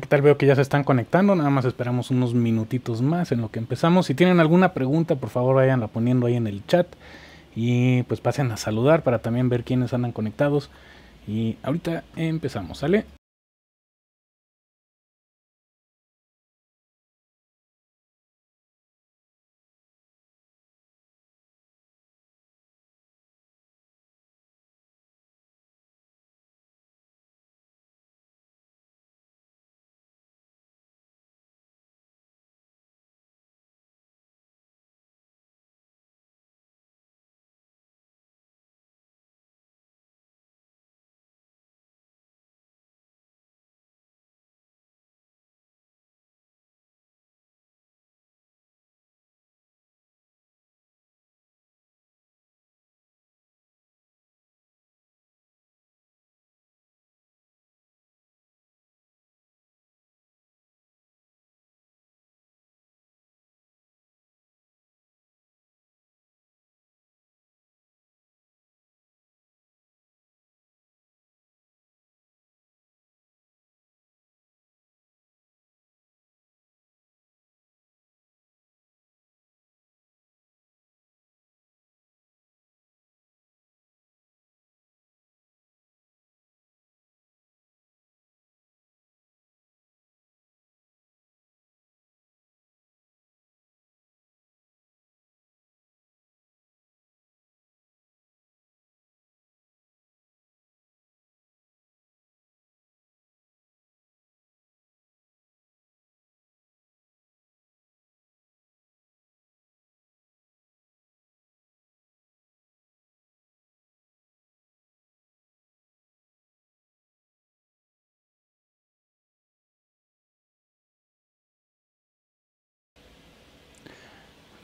¿qué tal? Veo que ya se están conectando, nada más esperamos unos minutitos más en lo que empezamos. Si tienen alguna pregunta, por favor vayanla poniendo ahí en el chat y pues pasen a saludar para también ver quiénes andan conectados. Y ahorita empezamos, ¿sale?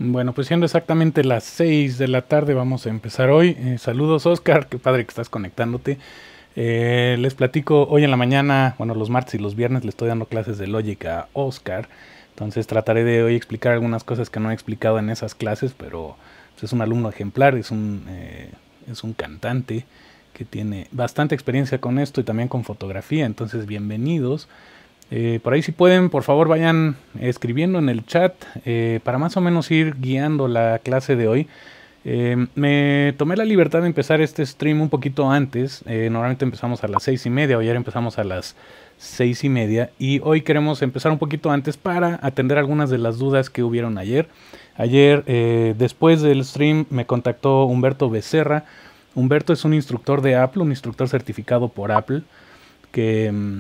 Bueno, pues siendo exactamente las 6 de la tarde vamos a empezar hoy. Eh, saludos Oscar, qué padre que estás conectándote. Eh, les platico hoy en la mañana, bueno, los martes y los viernes le estoy dando clases de lógica a Oscar. Entonces trataré de hoy explicar algunas cosas que no he explicado en esas clases, pero pues, es un alumno ejemplar, es un, eh, es un cantante que tiene bastante experiencia con esto y también con fotografía. Entonces, bienvenidos. Eh, por ahí si pueden, por favor vayan escribiendo en el chat eh, para más o menos ir guiando la clase de hoy. Eh, me tomé la libertad de empezar este stream un poquito antes. normalmente empezamos a las seis y media, ayer empezamos a las seis y media y hoy queremos empezar un poquito antes para atender algunas de las dudas que hubieron ayer. Ayer, después del stream, me contactó Humberto Becerra. Humberto es un instructor de Apple, un instructor certificado por Apple que mm,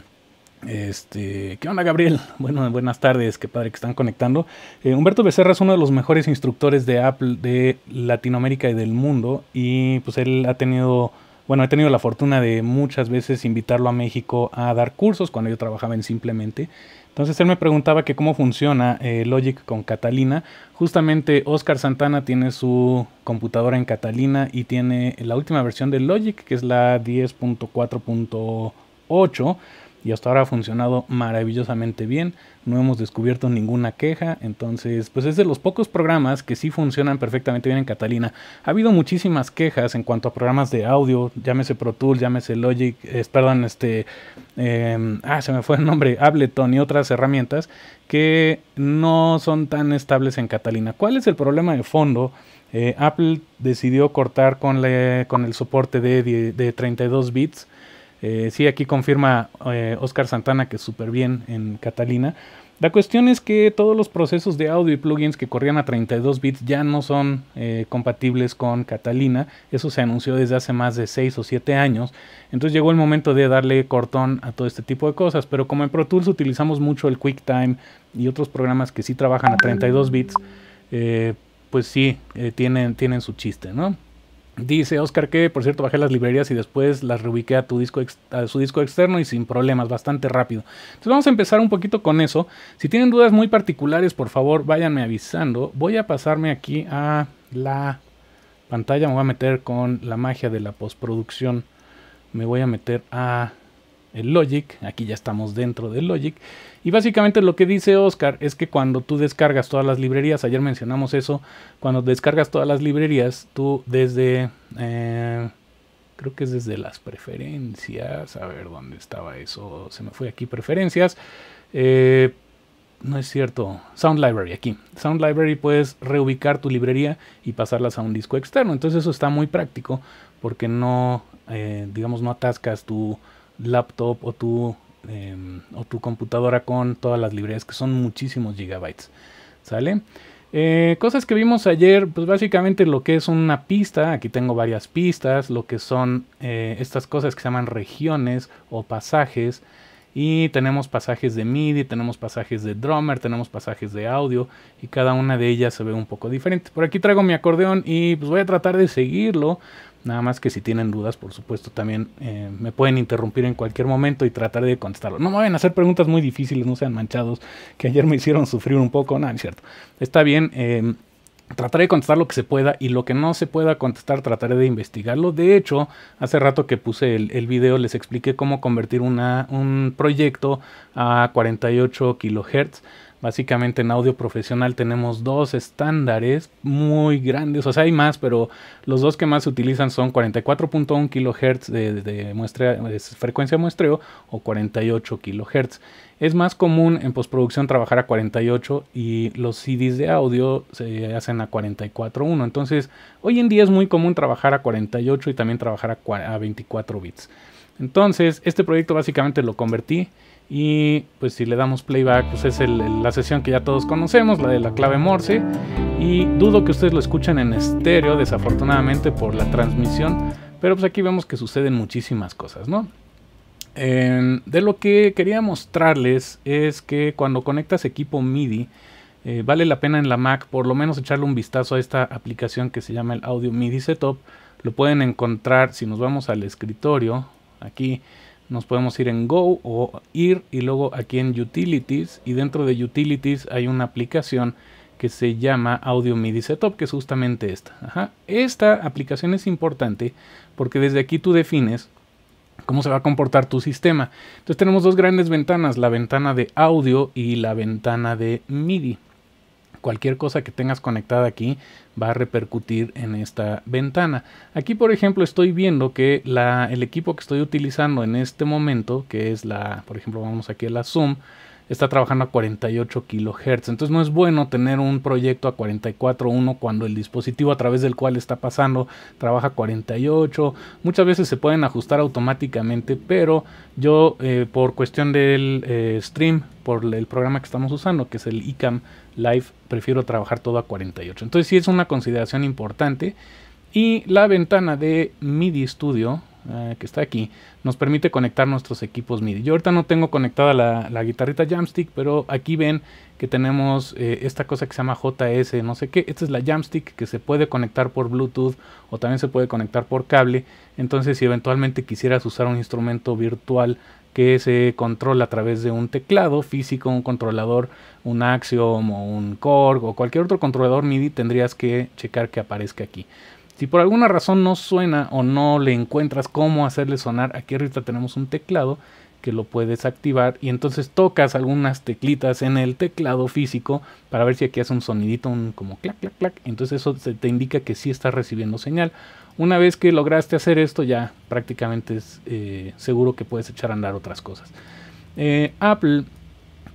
este, ¿Qué onda Gabriel? Bueno, buenas tardes, qué padre que están conectando. Eh, Humberto Becerra es uno de los mejores instructores de Apple de Latinoamérica y del mundo y pues él ha tenido, bueno, he tenido la fortuna de muchas veces invitarlo a México a dar cursos cuando yo trabajaba en Simplemente. Entonces él me preguntaba que cómo funciona eh, Logic con Catalina. Justamente Oscar Santana tiene su computadora en Catalina y tiene la última versión de Logic que es la 10.4.8 y hasta ahora ha funcionado maravillosamente bien, no hemos descubierto ninguna queja, entonces pues es de los pocos programas que sí funcionan perfectamente bien en Catalina. Ha habido muchísimas quejas en cuanto a programas de audio, llámese Pro Tools, llámese Logic, perdón, este, em, ah, se me fue el nombre, Ableton y otras herramientas que no son tan estables en Catalina. ¿Cuál es el problema de fondo? Eh, Apple decidió cortar con, con el soporte de 32 bits eh, sí, aquí confirma eh, Oscar Santana que es súper bien en Catalina. La cuestión es que todos los procesos de audio y plugins que corrían a 32 bits ya no son eh, compatibles con Catalina. Eso se anunció desde hace más de 6 o 7 años. Entonces llegó el momento de darle cortón a todo este tipo de cosas. Pero como en Pro Tools utilizamos mucho el QuickTime y otros programas que sí trabajan a 32 bits, pues sí, tienen, tienen su chiste, ¿no? Dice Oscar que, por cierto, bajé las librerías y después las reubiqué a, tu disco su disco externo y sin problemas, bastante rápido. Entonces vamos a empezar un poquito con eso. Si tienen dudas muy particulares, por favor, váyanme avisando. Voy a pasarme aquí a la pantalla, me voy a meter con la magia de la postproducción. Me voy a meter a el Logic, aquí ya estamos dentro del Logic. Y básicamente lo que dice Oscar es que cuando tú descargas todas las librerías, ayer mencionamos eso, cuando descargas todas las librerías, tú desde, eh, creo que es desde las preferencias, a ver dónde estaba eso, se me fue aquí preferencias, eh, no es cierto, Sound Library aquí. Sound Library puedes reubicar tu librería y pasarlas a un disco externo. Entonces eso está muy práctico porque no, eh, digamos, no atascas tu laptop o tu Em, o tu computadora con todas las librerías, que son muchísimos gigabytes. ¿Sale? Eh, cosas que vimos ayer, pues básicamente lo que es una pista, aquí tengo varias pistas, lo que son eh, estas cosas que se llaman regiones o pasajes, y tenemos pasajes de MIDI, tenemos pasajes de drummer, tenemos pasajes de audio, y cada una de ellas se ve un poco diferente. Por aquí traigo mi acordeón y pues voy a tratar de seguirlo, Nada más que si tienen dudas, por supuesto, también eh, me pueden interrumpir en cualquier momento y tratar de contestarlo. No me vayan a hacer preguntas muy difíciles, no sean manchados, que ayer me hicieron sufrir un poco. nada, es cierto. Está bien. Em, trataré de contestar lo que se pueda y lo que no se pueda contestar trataré de investigarlo. De hecho, hace rato que puse el, video les expliqué cómo convertir un proyecto a 48 kHz Básicamente en audio profesional tenemos dos estándares muy grandes, o sea, hay más, pero los dos que más se utilizan son 44.1 kHz de, muestra, frecuencia de muestreo o 48 kHz. Es más común en postproducción trabajar a 48 y los CDs de audio se hacen a 44.1. Entonces, hoy en día es muy común trabajar a 48 y también trabajar a, a 24 bits. Entonces, este proyecto básicamente lo convertí y pues si le damos playback, pues es la sesión que ya todos conocemos, la de la clave Morse. Y dudo que ustedes lo escuchen en estéreo, desafortunadamente por la transmisión. Pero pues aquí vemos que suceden muchísimas cosas, ¿no? Em, de lo que quería mostrarles es que cuando conectas equipo MIDI, eh, vale la pena en la Mac por lo menos echarle un vistazo a esta aplicación que se llama el Audio MIDI Setup. Lo pueden encontrar si nos vamos al escritorio, aquí nos podemos ir en Go o ir y luego aquí en Utilities y dentro de Utilities hay una aplicación que se llama Audio MIDI Setup, que es justamente esta. Esta aplicación es importante porque desde aquí tú defines cómo se va a comportar tu sistema. Entonces tenemos dos grandes ventanas, la ventana de audio y la ventana de MIDI cualquier cosa que tengas conectada aquí va a repercutir en esta ventana. Aquí por ejemplo estoy viendo que el equipo que estoy utilizando en este momento, que es la, por ejemplo vamos aquí a la Zoom, está trabajando a 48 kilohertz. Entonces no es bueno tener un proyecto a 44.1 cuando el dispositivo a través del cual está pasando trabaja 48. Muchas veces se pueden ajustar automáticamente, pero yo eh, por cuestión del eh, stream, por el programa que estamos usando, que es el ICAM Live, prefiero trabajar todo a 48. Entonces sí es una consideración importante. Y la ventana de MIDI Studio, eh, que está aquí, nos permite conectar nuestros equipos MIDI. Yo ahorita no tengo conectada la, la guitarrita Jamstick, pero aquí ven que tenemos eh, esta cosa que se llama JS, no sé qué. Esta es la Jamstick que se puede conectar por Bluetooth o también se puede conectar por cable. Entonces, si eventualmente quisieras usar un instrumento virtual que se controla a través de un teclado físico, un controlador, un Axiom o un Korg o cualquier otro controlador MIDI, tendrías que checar que aparezca aquí. Si por alguna razón no suena o no le encuentras cómo hacerle sonar, aquí ahorita tenemos un teclado que lo puedes activar y entonces tocas algunas teclitas en el teclado físico para ver si aquí hace un sonidito, un como clac, clac, clac. Entonces eso te, indica que sí estás recibiendo señal. Una vez que lograste hacer esto ya prácticamente es eh, seguro que puedes echar a andar otras cosas. Eh, Apple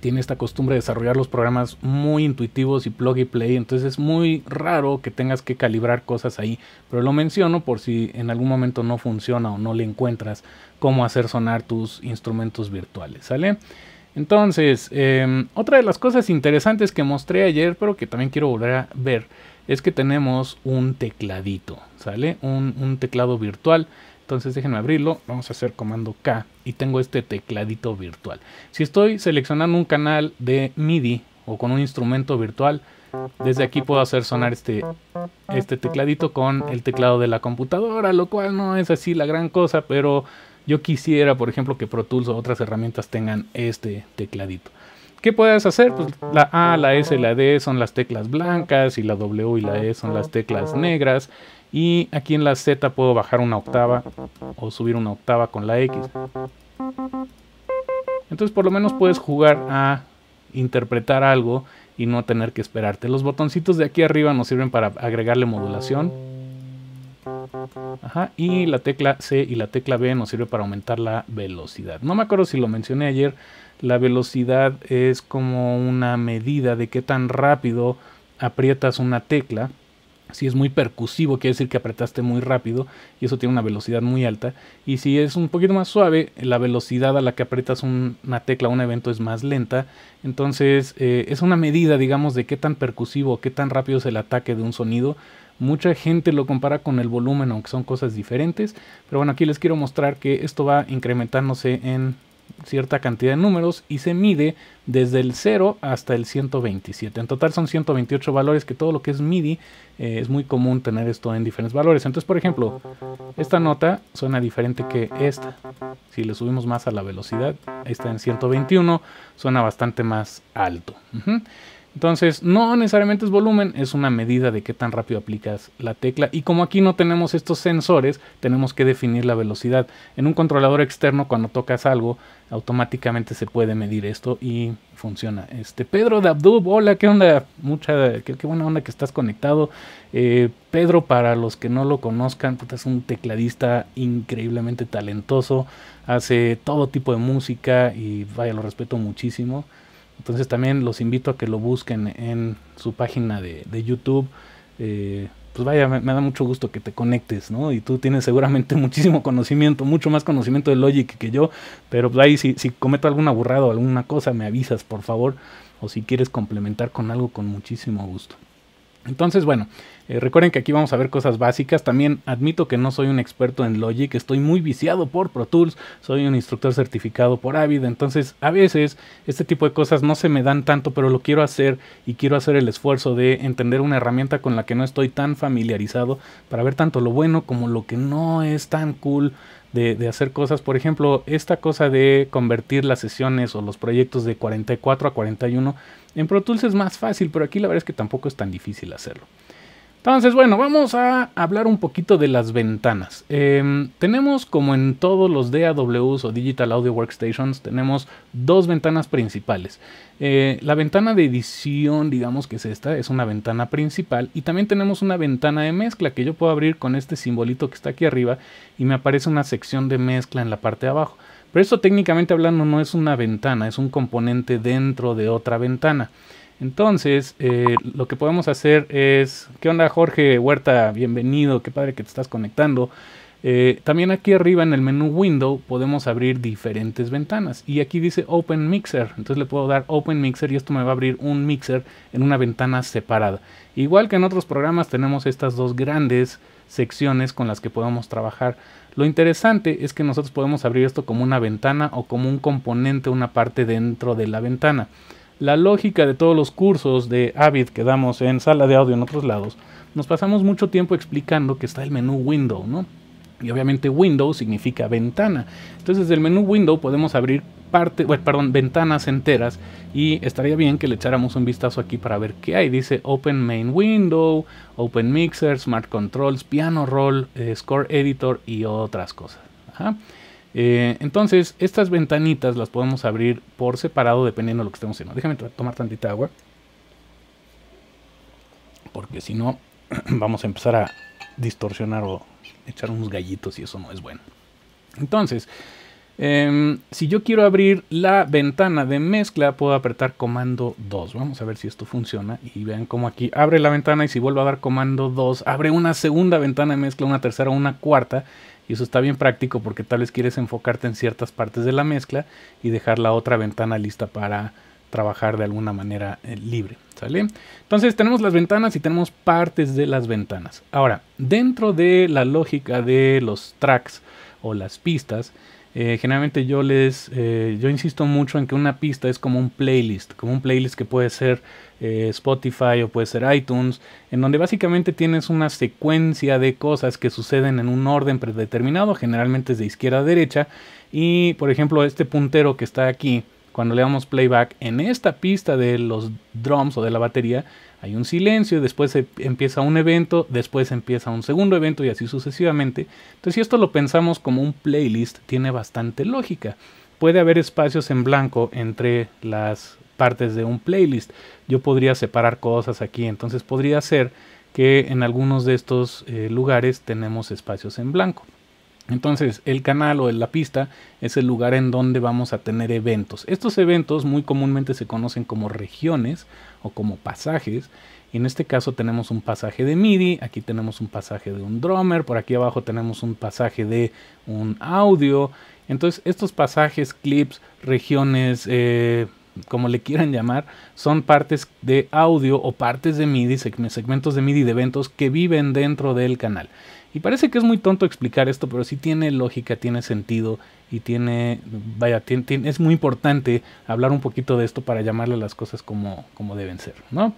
tiene esta costumbre de desarrollar los programas muy intuitivos y plug y play, entonces es muy raro que tengas que calibrar cosas ahí, pero lo menciono por si en algún momento no funciona o no le encuentras cómo hacer sonar tus instrumentos virtuales, ¿sale? Entonces, em, otra de las cosas interesantes que mostré ayer, pero que también quiero volver a ver, es que tenemos un tecladito, ¿sale? un teclado virtual entonces déjenme abrirlo, vamos a hacer comando K y tengo este tecladito virtual. Si estoy seleccionando un canal de MIDI o con un instrumento virtual, desde aquí puedo hacer sonar este, este tecladito con el teclado de la computadora, lo cual no es así la gran cosa, pero yo quisiera, por ejemplo, que Pro Tools o otras herramientas tengan este tecladito. ¿Qué puedes hacer? Pues la A, la S, la D son las teclas blancas y la W y la E son las teclas negras. Y aquí en la Z puedo bajar una octava o subir una octava con la X. Entonces por lo menos puedes jugar a interpretar algo y no tener que esperarte. Los botoncitos de aquí arriba nos sirven para agregarle modulación. y la tecla C y la tecla B nos sirve para aumentar la velocidad. No me acuerdo si lo mencioné ayer. La velocidad es como una medida de qué tan rápido aprietas una tecla si es muy percusivo, quiere decir que apretaste muy rápido y eso tiene una velocidad muy alta. Y si es un poquito más suave, la velocidad a la que aprietas una tecla o un evento es más lenta. Entonces eh, es una medida, digamos, de qué tan percusivo o qué tan rápido es el ataque de un sonido. Mucha gente lo compara con el volumen, aunque son cosas diferentes. Pero bueno, aquí les quiero mostrar que esto va incrementándose en cierta cantidad de números y se mide desde el 0 hasta el 127. En total son 128 valores, que todo lo que es MIDI eh, es muy común tener esto en diferentes valores. Entonces, por ejemplo, esta nota suena diferente que esta. Si le subimos más a la velocidad, está en 121 suena bastante más alto. Entonces, no necesariamente es volumen, es una medida de qué tan rápido aplicas la tecla. Y como aquí no tenemos estos sensores, tenemos que definir la velocidad. En un controlador externo, cuando tocas algo, automáticamente se puede medir esto y funciona. Este Pedro de Abdub, hola, qué onda, mucha, qué, buena onda que estás conectado. Eh, Pedro, para los que no lo conozcan, es un tecladista increíblemente talentoso, hace todo tipo de música y vaya, lo respeto muchísimo. Entonces también los invito a que lo busquen en su página de, YouTube. Eh, pues vaya, me, da mucho gusto que te conectes, ¿no? Y tú tienes seguramente muchísimo conocimiento, mucho más conocimiento de Logic que yo, pero pues ahí si, si cometo algún aburrado o alguna cosa, me avisas, por favor, o si quieres complementar con algo, con muchísimo gusto. Entonces, bueno, eh, recuerden que aquí vamos a ver cosas básicas. También admito que no soy un experto en Logic, estoy muy viciado por Pro Tools, soy un instructor certificado por Avid, entonces a veces este tipo de cosas no se me dan tanto, pero lo quiero hacer y quiero hacer el esfuerzo de entender una herramienta con la que no estoy tan familiarizado para ver tanto lo bueno como lo que no es tan cool de, de, hacer cosas. Por ejemplo, esta cosa de convertir las sesiones o los proyectos de 44 a 41 en Pro Tools es más fácil, pero aquí la verdad es que tampoco es tan difícil hacerlo. Entonces, bueno, vamos a hablar un poquito de las ventanas. Em, tenemos, como en todos los DAWs o Digital Audio Workstations, tenemos dos ventanas principales. Eh, la ventana de edición, digamos que es esta, es una ventana principal. Y también tenemos una ventana de mezcla que yo puedo abrir con este simbolito que está aquí arriba y me aparece una sección de mezcla en la parte de abajo. Pero esto técnicamente hablando no es una ventana, es un componente dentro de otra ventana. Entonces, eh, lo que podemos hacer es, ¿qué onda Jorge Huerta? Bienvenido, qué padre que te estás conectando. Eh, también aquí arriba en el menú Window podemos abrir diferentes ventanas y aquí dice Open Mixer, entonces le puedo dar Open Mixer y esto me va a abrir un mixer en una ventana separada. Igual que en otros programas tenemos estas dos grandes secciones con las que podamos trabajar. Lo interesante es que nosotros podemos abrir esto como una ventana o como un componente, una parte dentro de la ventana. La lógica de todos los cursos de Avid que damos en sala de audio en otros lados, nos pasamos mucho tiempo explicando que está el menú Window, ¿no? Y obviamente Window significa ventana. Entonces, el menú Window podemos abrir perdón, ventanas enteras y estaría bien que le echáramos un vistazo aquí para ver qué hay. Dice Open Main Window, Open Mixer, Smart Controls, Piano Roll, eh, Score Editor y otras cosas. Eh, entonces, estas ventanitas las podemos abrir por separado dependiendo de lo que estemos haciendo. Déjame tomar tantita agua. Porque si no, vamos a empezar a distorsionar o echar unos gallitos y eso no es bueno. Entonces, Em, si yo quiero abrir la ventana de mezcla, puedo apretar comando 2. Vamos a ver si esto funciona. Y vean cómo aquí abre la ventana y si vuelvo a dar comando 2, abre una segunda ventana de mezcla, una tercera, una cuarta. Y eso está bien práctico porque tal vez quieres enfocarte en ciertas partes de la mezcla y dejar la otra ventana lista para trabajar de alguna manera eh, libre. Entonces tenemos las ventanas y tenemos partes de las ventanas. Ahora, dentro de la lógica de los tracks o las pistas, eh, generalmente yo les, eh, yo insisto mucho en que una pista es como un playlist, como un playlist que puede ser eh, Spotify o puede ser iTunes, en donde básicamente tienes una secuencia de cosas que suceden en un orden predeterminado, generalmente es de izquierda a derecha, y por ejemplo este puntero que está aquí, cuando le damos playback en esta pista de los drums o de la batería, hay un silencio, después empieza un evento, después empieza un segundo evento y así sucesivamente. Entonces si esto lo pensamos como un playlist, tiene bastante lógica. Puede haber espacios en blanco entre las partes de un playlist. Yo podría separar cosas aquí, entonces podría ser que en algunos de estos eh, lugares tenemos espacios en blanco. Entonces, el canal o la pista es el lugar en donde vamos a tener eventos. Estos eventos muy comúnmente se conocen como regiones o como pasajes. Y en este caso tenemos un pasaje de MIDI, aquí tenemos un pasaje de un drummer, por aquí abajo tenemos un pasaje de un audio. Entonces estos pasajes, clips, regiones, eh, como le quieran llamar, son partes de audio o partes de MIDI, segmentos de MIDI de eventos que viven dentro del canal. Y parece que es muy tonto explicar esto, pero sí tiene lógica, tiene sentido y tiene, vaya, es muy importante hablar un poquito de esto para llamarle las cosas como, como deben ser, ¿no?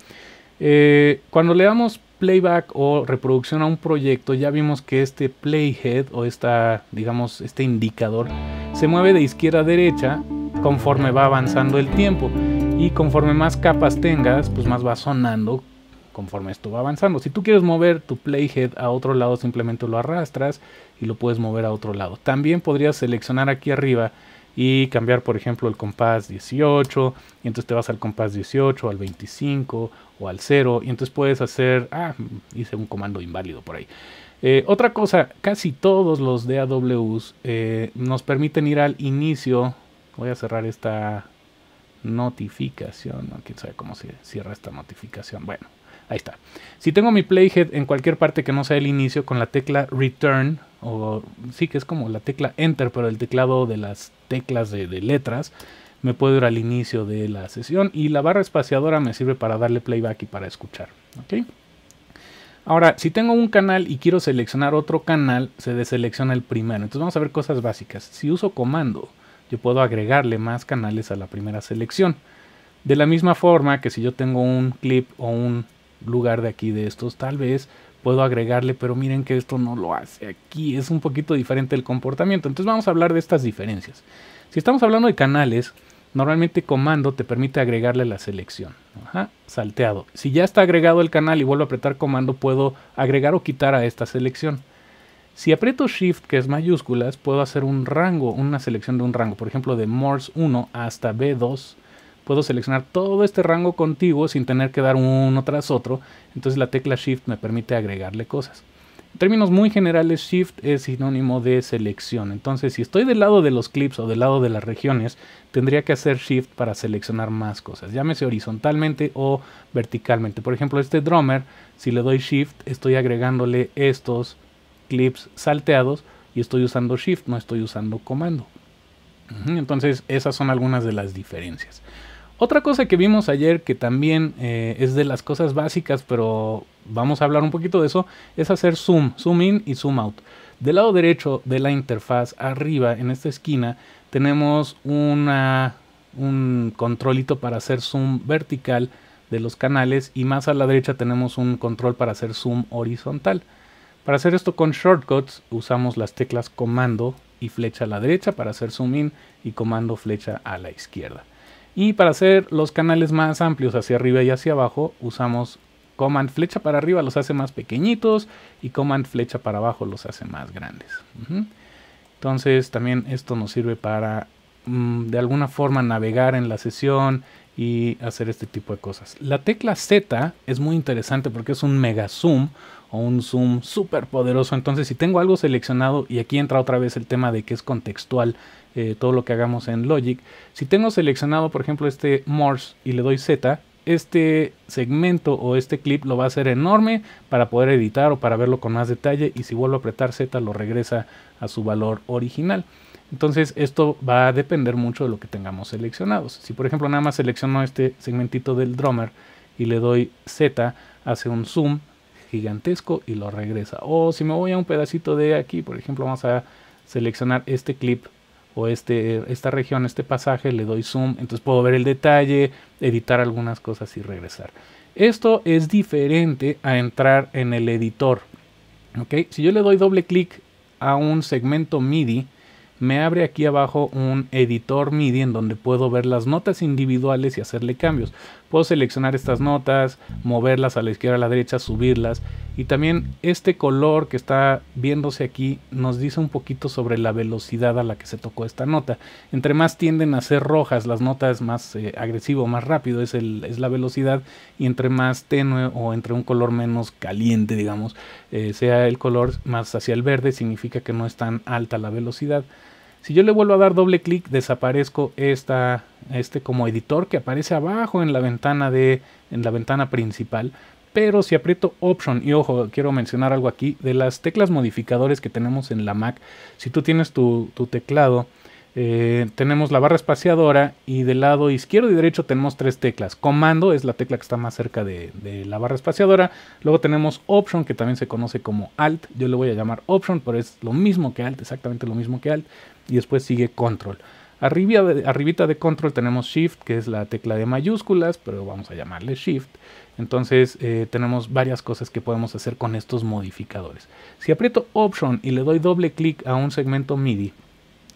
Eh, cuando le damos playback o reproducción a un proyecto, ya vimos que este playhead o esta, digamos, este indicador se mueve de izquierda a derecha conforme va avanzando el tiempo y conforme más capas tengas, pues más va sonando conforme esto va avanzando. Si tú quieres mover tu playhead a otro lado, simplemente lo arrastras y lo puedes mover a otro lado. También podrías seleccionar aquí arriba y cambiar, por ejemplo, el compás 18, y entonces te vas al compás 18, al 25 o al 0, y entonces puedes hacer, ah, hice un comando inválido por ahí. Eh, otra cosa, casi todos los DAWs eh, nos permiten ir al inicio. Voy a cerrar esta notificación. No, quién sabe cómo se cierra esta notificación. Bueno, Ahí está. Si tengo mi playhead en cualquier parte que no sea el inicio con la tecla return, o sí que es como la tecla enter, pero el teclado de las teclas de, letras, me puedo ir al inicio de la sesión y la barra espaciadora me sirve para darle playback y para escuchar. ¿okay? Ahora, si tengo un canal y quiero seleccionar otro canal, se deselecciona el primero. Entonces vamos a ver cosas básicas. Si uso comando, yo puedo agregarle más canales a la primera selección. De la misma forma que si yo tengo un clip o un lugar de aquí de estos. Tal vez puedo agregarle, pero miren que esto no lo hace. Aquí es un poquito diferente el comportamiento. Entonces vamos a hablar de estas diferencias. Si estamos hablando de canales, normalmente comando te permite agregarle la selección. salteado. Si ya está agregado el canal y vuelvo a apretar comando, puedo agregar o quitar a esta selección. Si aprieto Shift, que es mayúsculas, puedo hacer un rango, una selección de un rango, por ejemplo de Morse 1 hasta B2 puedo seleccionar todo este rango contiguo sin tener que dar uno tras otro. Entonces la tecla Shift me permite agregarle cosas. En términos muy generales, Shift es sinónimo de selección. Entonces, si estoy del lado de los clips o del lado de las regiones, tendría que hacer Shift para seleccionar más cosas. Llámese horizontalmente o verticalmente. Por ejemplo, este drummer, si le doy Shift, estoy agregándole estos clips salteados y estoy usando Shift, no estoy usando comando. Entonces, esas son algunas de las diferencias. Otra cosa que vimos ayer que también eh, es de las cosas básicas, pero vamos a hablar un poquito de eso, es hacer zoom, zoom in y zoom out. Del lado derecho de la interfaz, arriba en esta esquina, tenemos un controlito para hacer zoom vertical de los canales y más a la derecha tenemos un control para hacer zoom horizontal. Para hacer esto con shortcuts usamos las teclas comando y flecha a la derecha para hacer zoom in y comando flecha a la izquierda. Y para hacer los canales más amplios hacia arriba y hacia abajo usamos command flecha para arriba los hace más pequeñitos y command flecha para abajo los hace más grandes. Entonces también esto nos sirve para mm, de alguna forma navegar en la sesión y hacer este tipo de cosas. La tecla Z es muy interesante porque es un mega zoom o un zoom súper poderoso. Entonces si tengo algo seleccionado y aquí entra otra vez el tema de que es contextual eh, todo lo que hagamos en Logic. Si tengo seleccionado, por ejemplo, este Morse y le doy Z, este segmento o este clip lo va a hacer enorme para poder editar o para verlo con más detalle y si vuelvo a apretar Z lo regresa a su valor original. Entonces esto va a depender mucho de lo que tengamos seleccionados. Si por ejemplo nada más selecciono este segmentito del drummer y le doy Z, hace un zoom gigantesco y lo regresa. O si me voy a un pedacito de aquí, por ejemplo vamos a seleccionar este clip o este, esta región, este pasaje, le doy zoom, entonces puedo ver el detalle, editar algunas cosas y regresar. Esto es diferente a entrar en el editor. ¿okay? Si yo le doy doble clic a un segmento MIDI, me abre aquí abajo un editor MIDI en donde puedo ver las notas individuales y hacerle cambios. Puedo seleccionar estas notas, moverlas a la izquierda, a la derecha, subirlas. Y también este color que está viéndose aquí nos dice un poquito sobre la velocidad a la que se tocó esta nota. Entre más tienden a ser rojas las notas, más eh, agresivo, más rápido es, el, es la velocidad. Y entre más tenue o entre un color menos caliente, digamos, eh, sea el color más hacia el verde, significa que no es tan alta la velocidad. Si yo le vuelvo a dar doble clic, desaparezco esta, este como editor que aparece abajo en la ventana de, en la ventana principal. Pero si aprieto Option, y ojo, quiero mencionar algo aquí, de las teclas modificadores que tenemos en la Mac, si tú tienes tu, teclado, eh, tenemos la barra espaciadora y del lado izquierdo y derecho tenemos tres teclas. Comando es la tecla que está más cerca de, la barra espaciadora. Luego tenemos Option, que también se conoce como Alt. Yo le voy a llamar Option, pero es lo mismo que Alt, exactamente lo mismo que Alt y después sigue control. Arriba de, arribita de control tenemos shift, que es la tecla de mayúsculas, pero vamos a llamarle shift. Entonces eh, tenemos varias cosas que podemos hacer con estos modificadores. Si aprieto option y le doy doble clic a un segmento MIDI,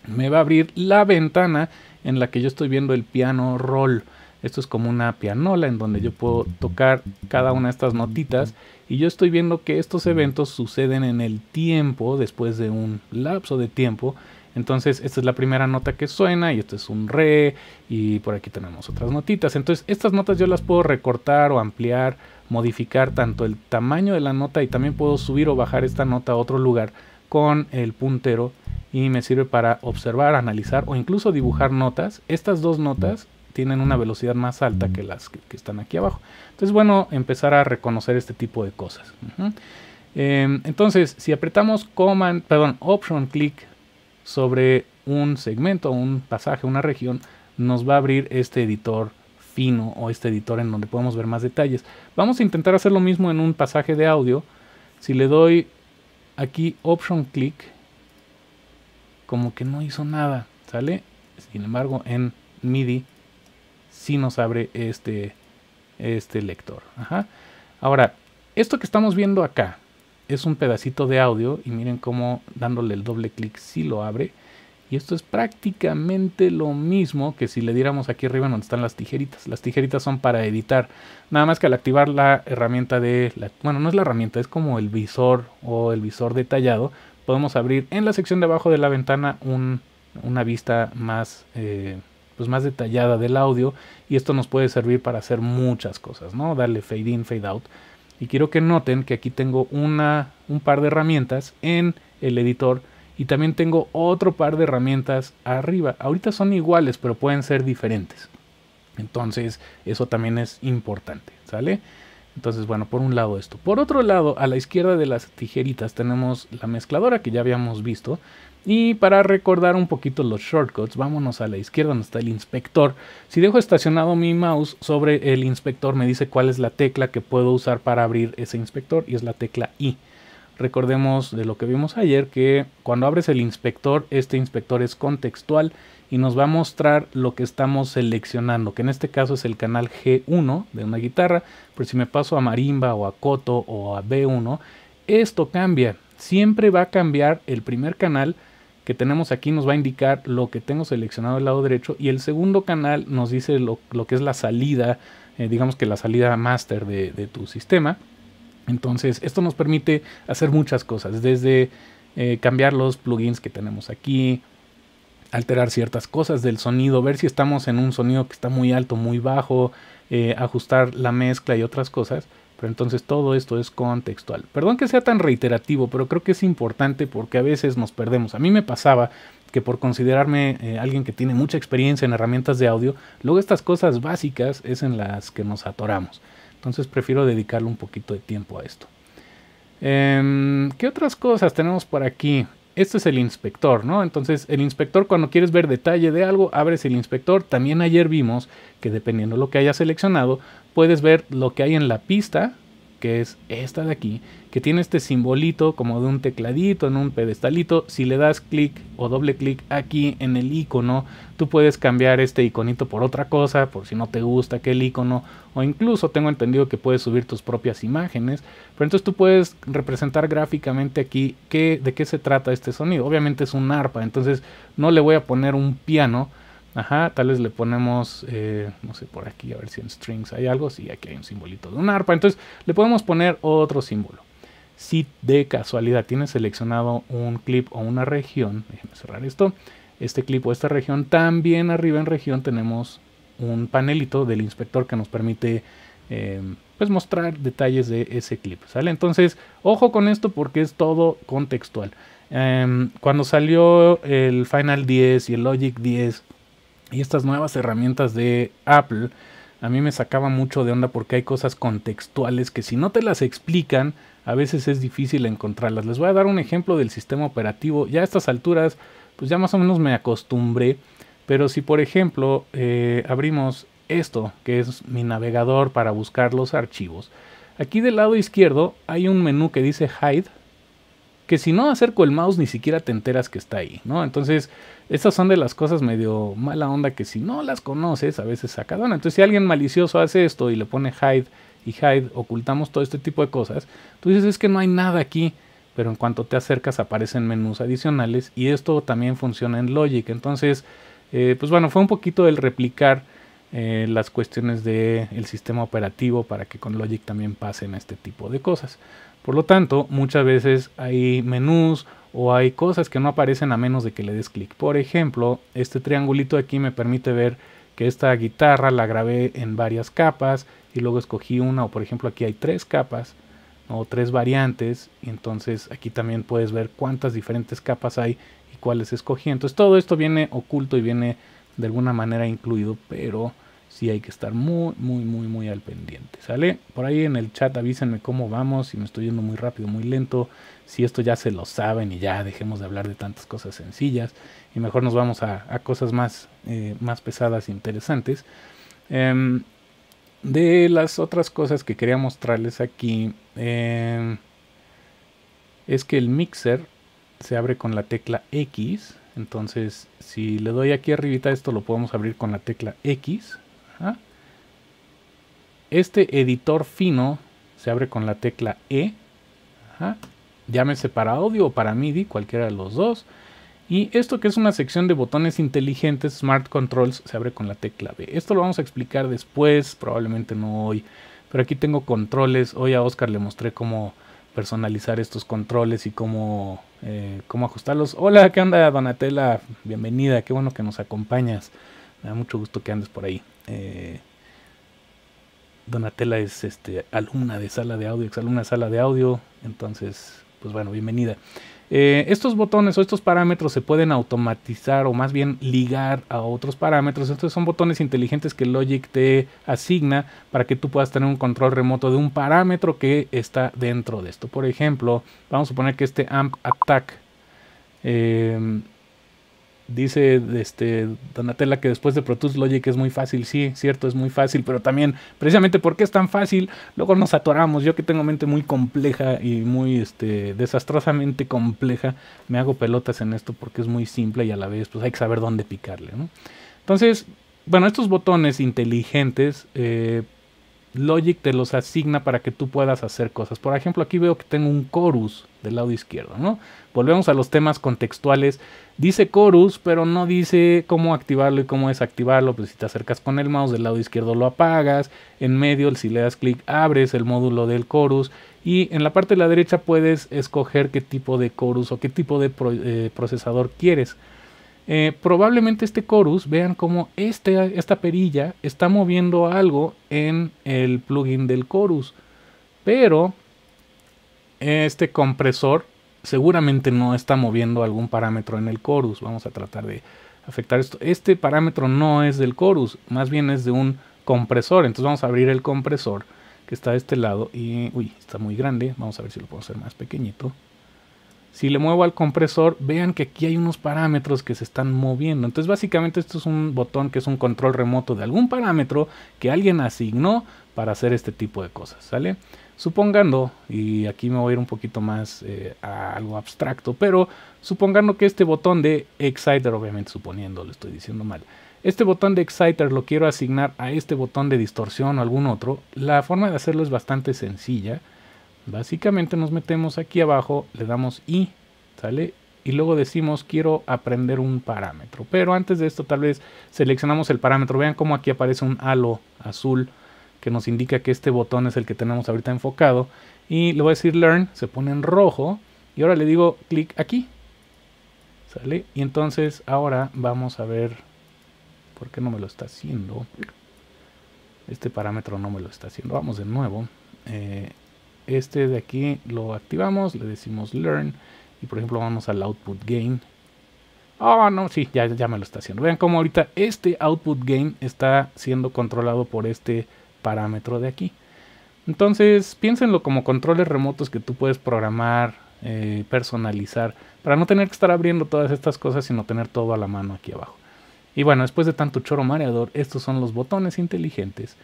me va a abrir la ventana en la que yo estoy viendo el piano roll. Esto es como una pianola en donde yo puedo tocar cada una de estas notitas y yo estoy viendo que estos eventos suceden en el tiempo, después de un lapso de tiempo, entonces, esta es la primera nota que suena y esto es un re y por aquí tenemos otras notitas. Entonces, estas notas yo las puedo recortar o ampliar, modificar tanto el tamaño de la nota y también puedo subir o bajar esta nota a otro lugar con el puntero y me sirve para observar, analizar o incluso dibujar notas. Estas dos notas tienen una velocidad más alta que las que, están aquí abajo. Entonces, bueno, empezar a reconocer este tipo de cosas. Em, entonces, si apretamos command, perdón, option click sobre un segmento, un pasaje, una región, nos va a abrir este editor fino o este editor en donde podemos ver más detalles. Vamos a intentar hacer lo mismo en un pasaje de audio. Si le doy aquí option click, como que no hizo nada, ¿sale? Sin embargo, en MIDI sí nos abre este, este lector. Ahora, esto que estamos viendo acá, es un pedacito de audio y miren cómo dándole el doble clic si lo abre. Y esto es prácticamente lo mismo que si le diéramos aquí arriba donde están las tijeritas. Las tijeritas son para editar. Nada más que al activar la herramienta de... bueno, no es la herramienta, es como el visor o el visor detallado. Podemos abrir en la sección de abajo de la ventana una vista más... Eh, pues más detallada del audio y esto nos puede servir para hacer muchas cosas, ¿no? Darle fade in, fade out y quiero que noten que aquí tengo una, un par de herramientas en el editor y también tengo otro par de herramientas arriba. Ahorita son iguales, pero pueden ser diferentes. Entonces, eso también es importante, ¿sale? Entonces, bueno, por un lado esto. Por otro lado, a la izquierda de las tijeritas tenemos la mezcladora que ya habíamos visto. Y para recordar un poquito los shortcuts, vámonos a la izquierda donde está el inspector. Si dejo estacionado mi mouse sobre el inspector, me dice cuál es la tecla que puedo usar para abrir ese inspector y es la tecla I. Recordemos de lo que vimos ayer que cuando abres el inspector, este inspector es contextual y nos va a mostrar lo que estamos seleccionando, que en este caso es el canal G1 de una guitarra, pero si me paso a marimba o a coto o a B1, esto cambia, siempre va a cambiar el primer canal que tenemos aquí nos va a indicar lo que tengo seleccionado del lado derecho y el segundo canal nos dice lo, que es la salida, eh, digamos que la salida master de, tu sistema. Entonces, esto nos permite hacer muchas cosas, desde eh, cambiar los plugins que tenemos aquí, alterar ciertas cosas del sonido, ver si estamos en un sonido que está muy alto, muy bajo, eh, ajustar la mezcla y otras cosas. Pero entonces todo esto es contextual. Perdón que sea tan reiterativo, pero creo que es importante porque a veces nos perdemos. A mí me pasaba que por considerarme eh, alguien que tiene mucha experiencia en herramientas de audio, luego estas cosas básicas es en las que nos atoramos. Entonces prefiero dedicarle un poquito de tiempo a esto. Em, ¿Qué otras cosas tenemos por aquí? esto es el inspector, ¿no? Entonces, el inspector cuando quieres ver detalle de algo, abres el inspector. También ayer vimos que dependiendo de lo que hayas seleccionado, puedes ver lo que hay en la pista que es esta de aquí, que tiene este simbolito como de un tecladito en un pedestalito. Si le das clic o doble clic aquí en el icono, tú puedes cambiar este iconito por otra cosa, por si no te gusta aquel icono, o incluso tengo entendido que puedes subir tus propias imágenes. Pero entonces tú puedes representar gráficamente aquí qué, de qué se trata este sonido. Obviamente es un arpa, entonces no le voy a poner un piano Ajá, tal vez le ponemos, eh, no sé, por aquí, a ver si en strings hay algo. Sí, aquí hay un simbolito de un arpa. Entonces le podemos poner otro símbolo. Si de casualidad tienes seleccionado un clip o una región, déjenme cerrar esto, este clip o esta región, también arriba en región tenemos un panelito del inspector que nos permite em, pues mostrar detalles de ese clip, ¿sale? Entonces, ojo con esto porque es todo contextual. Em, cuando salió el Final 10 y el Logic 10, y estas nuevas herramientas de Apple a mí me sacaban mucho de onda porque hay cosas contextuales que si no te las explican, a veces es difícil encontrarlas. Les voy a dar un ejemplo del sistema operativo. Ya a estas alturas, pues ya más o menos me acostumbré. Pero si por ejemplo eh, abrimos esto, que es mi navegador para buscar los archivos, aquí del lado izquierdo hay un menú que dice Hide, que si no acerco el mouse ni siquiera te enteras que está ahí, ¿no? Entonces, estas son de las cosas medio mala onda que si no las conoces, a veces saca Entonces, si alguien malicioso hace esto y le pone hide y hide, ocultamos todo este tipo de cosas, tú dices es que no hay nada aquí, pero en cuanto te acercas aparecen menús adicionales y esto también funciona en Logic. Entonces, eh, pues bueno, fue un poquito el replicar eh, las cuestiones del sistema operativo para que con Logic también pasen este tipo de cosas. Por lo tanto, muchas veces hay menús o hay cosas que no aparecen a menos de que le des clic. Por ejemplo, este triangulito aquí me permite ver que esta guitarra la grabé en varias capas y luego escogí una o por ejemplo aquí hay tres capas o tres variantes entonces aquí también puedes ver cuántas diferentes capas hay y cuáles escogí. Entonces todo esto viene oculto y viene de alguna manera incluido, pero si hay que estar muy, muy, muy, muy al pendiente. ¿Sale? Por ahí en el chat avísenme cómo vamos, si me estoy yendo muy rápido, muy lento, si esto ya se lo saben y ya dejemos de hablar de tantas cosas sencillas y mejor nos vamos a, cosas más, eh, más pesadas e interesantes. Em, de las otras cosas que quería mostrarles aquí em, es que el mixer se abre con la tecla X. Entonces, si le doy aquí arribita esto lo podemos abrir con la tecla X ¿Ah? Este editor fino se abre con la tecla E. Llámese para audio o para MIDI, cualquiera de los dos. Y esto que es una sección de botones inteligentes, Smart Controls, se abre con la tecla B. Esto lo vamos a explicar después, probablemente no hoy. Pero aquí tengo controles. Hoy a Oscar le mostré cómo personalizar estos controles y cómo, eh, cómo ajustarlos. Hola, ¿qué onda Donatella? Bienvenida, qué bueno que nos acompañas. Me da mucho gusto que andes por ahí. Eh, Donatella es este, alumna de sala de audio, exalumna de sala de audio. Entonces, pues bueno, bienvenida. Eh, estos botones o estos parámetros se pueden automatizar o más bien ligar a otros parámetros. Estos son botones inteligentes que Logic te asigna para que tú puedas tener un control remoto de un parámetro que está dentro de esto. Por ejemplo, vamos a poner que este amp attack eh, Dice este, Donatella que después de Pro Tools Logic es muy fácil. Sí, cierto, es muy fácil, pero también, precisamente porque es tan fácil, luego nos atoramos. Yo que tengo mente muy compleja y muy este, desastrosamente compleja, me hago pelotas en esto porque es muy simple y a la vez pues hay que saber dónde picarle. ¿no? Entonces, bueno, estos botones inteligentes eh, Logic te los asigna para que tú puedas hacer cosas. Por ejemplo, aquí veo que tengo un chorus del lado izquierdo, ¿no? Volvemos a los temas contextuales. Dice chorus, pero no dice cómo activarlo y cómo desactivarlo. Pues si te acercas con el mouse del lado izquierdo lo apagas. En medio, si le das clic, abres el módulo del chorus. Y en la parte de la derecha puedes escoger qué tipo de chorus o qué tipo de eh, procesador quieres. Eh, probablemente este chorus vean como este, esta perilla está moviendo algo en el plugin del chorus. Pero este compresor seguramente no está moviendo algún parámetro en el chorus. Vamos a tratar de afectar esto. Este parámetro no es del chorus, más bien es de un compresor. Entonces vamos a abrir el compresor que está de este lado y uy, está muy grande. Vamos a ver si lo puedo hacer más pequeñito. Si le muevo al compresor, vean que aquí hay unos parámetros que se están moviendo. Entonces básicamente esto es un botón que es un control remoto de algún parámetro que alguien asignó para hacer este tipo de cosas, ¿sale? Supongando, y aquí me voy a ir un poquito más eh, a algo abstracto, pero supongando que este botón de Exciter, obviamente suponiendo, lo estoy diciendo mal, este botón de Exciter lo quiero asignar a este botón de distorsión o algún otro, la forma de hacerlo es bastante sencilla. Básicamente nos metemos aquí abajo, le damos I, ¿sale? Y luego decimos quiero aprender un parámetro. Pero antes de esto tal vez seleccionamos el parámetro. Vean cómo aquí aparece un halo azul que nos indica que este botón es el que tenemos ahorita enfocado. Y le voy a decir learn, se pone en rojo. Y ahora le digo clic aquí. ¿Sale? Y entonces ahora vamos a ver por qué no me lo está haciendo. Este parámetro no me lo está haciendo. Vamos de nuevo. Eh, este de aquí lo activamos, le decimos learn y por ejemplo vamos al output gain. Ah, oh, no, sí, ya, ya me lo está haciendo. Vean cómo ahorita este output gain está siendo controlado por este parámetro de aquí. Entonces, piénsenlo como controles remotos que tú puedes programar, eh, personalizar, para no tener que estar abriendo todas estas cosas, sino tener todo a la mano aquí abajo. Y bueno, después de tanto choro mareador, estos son los botones inteligentes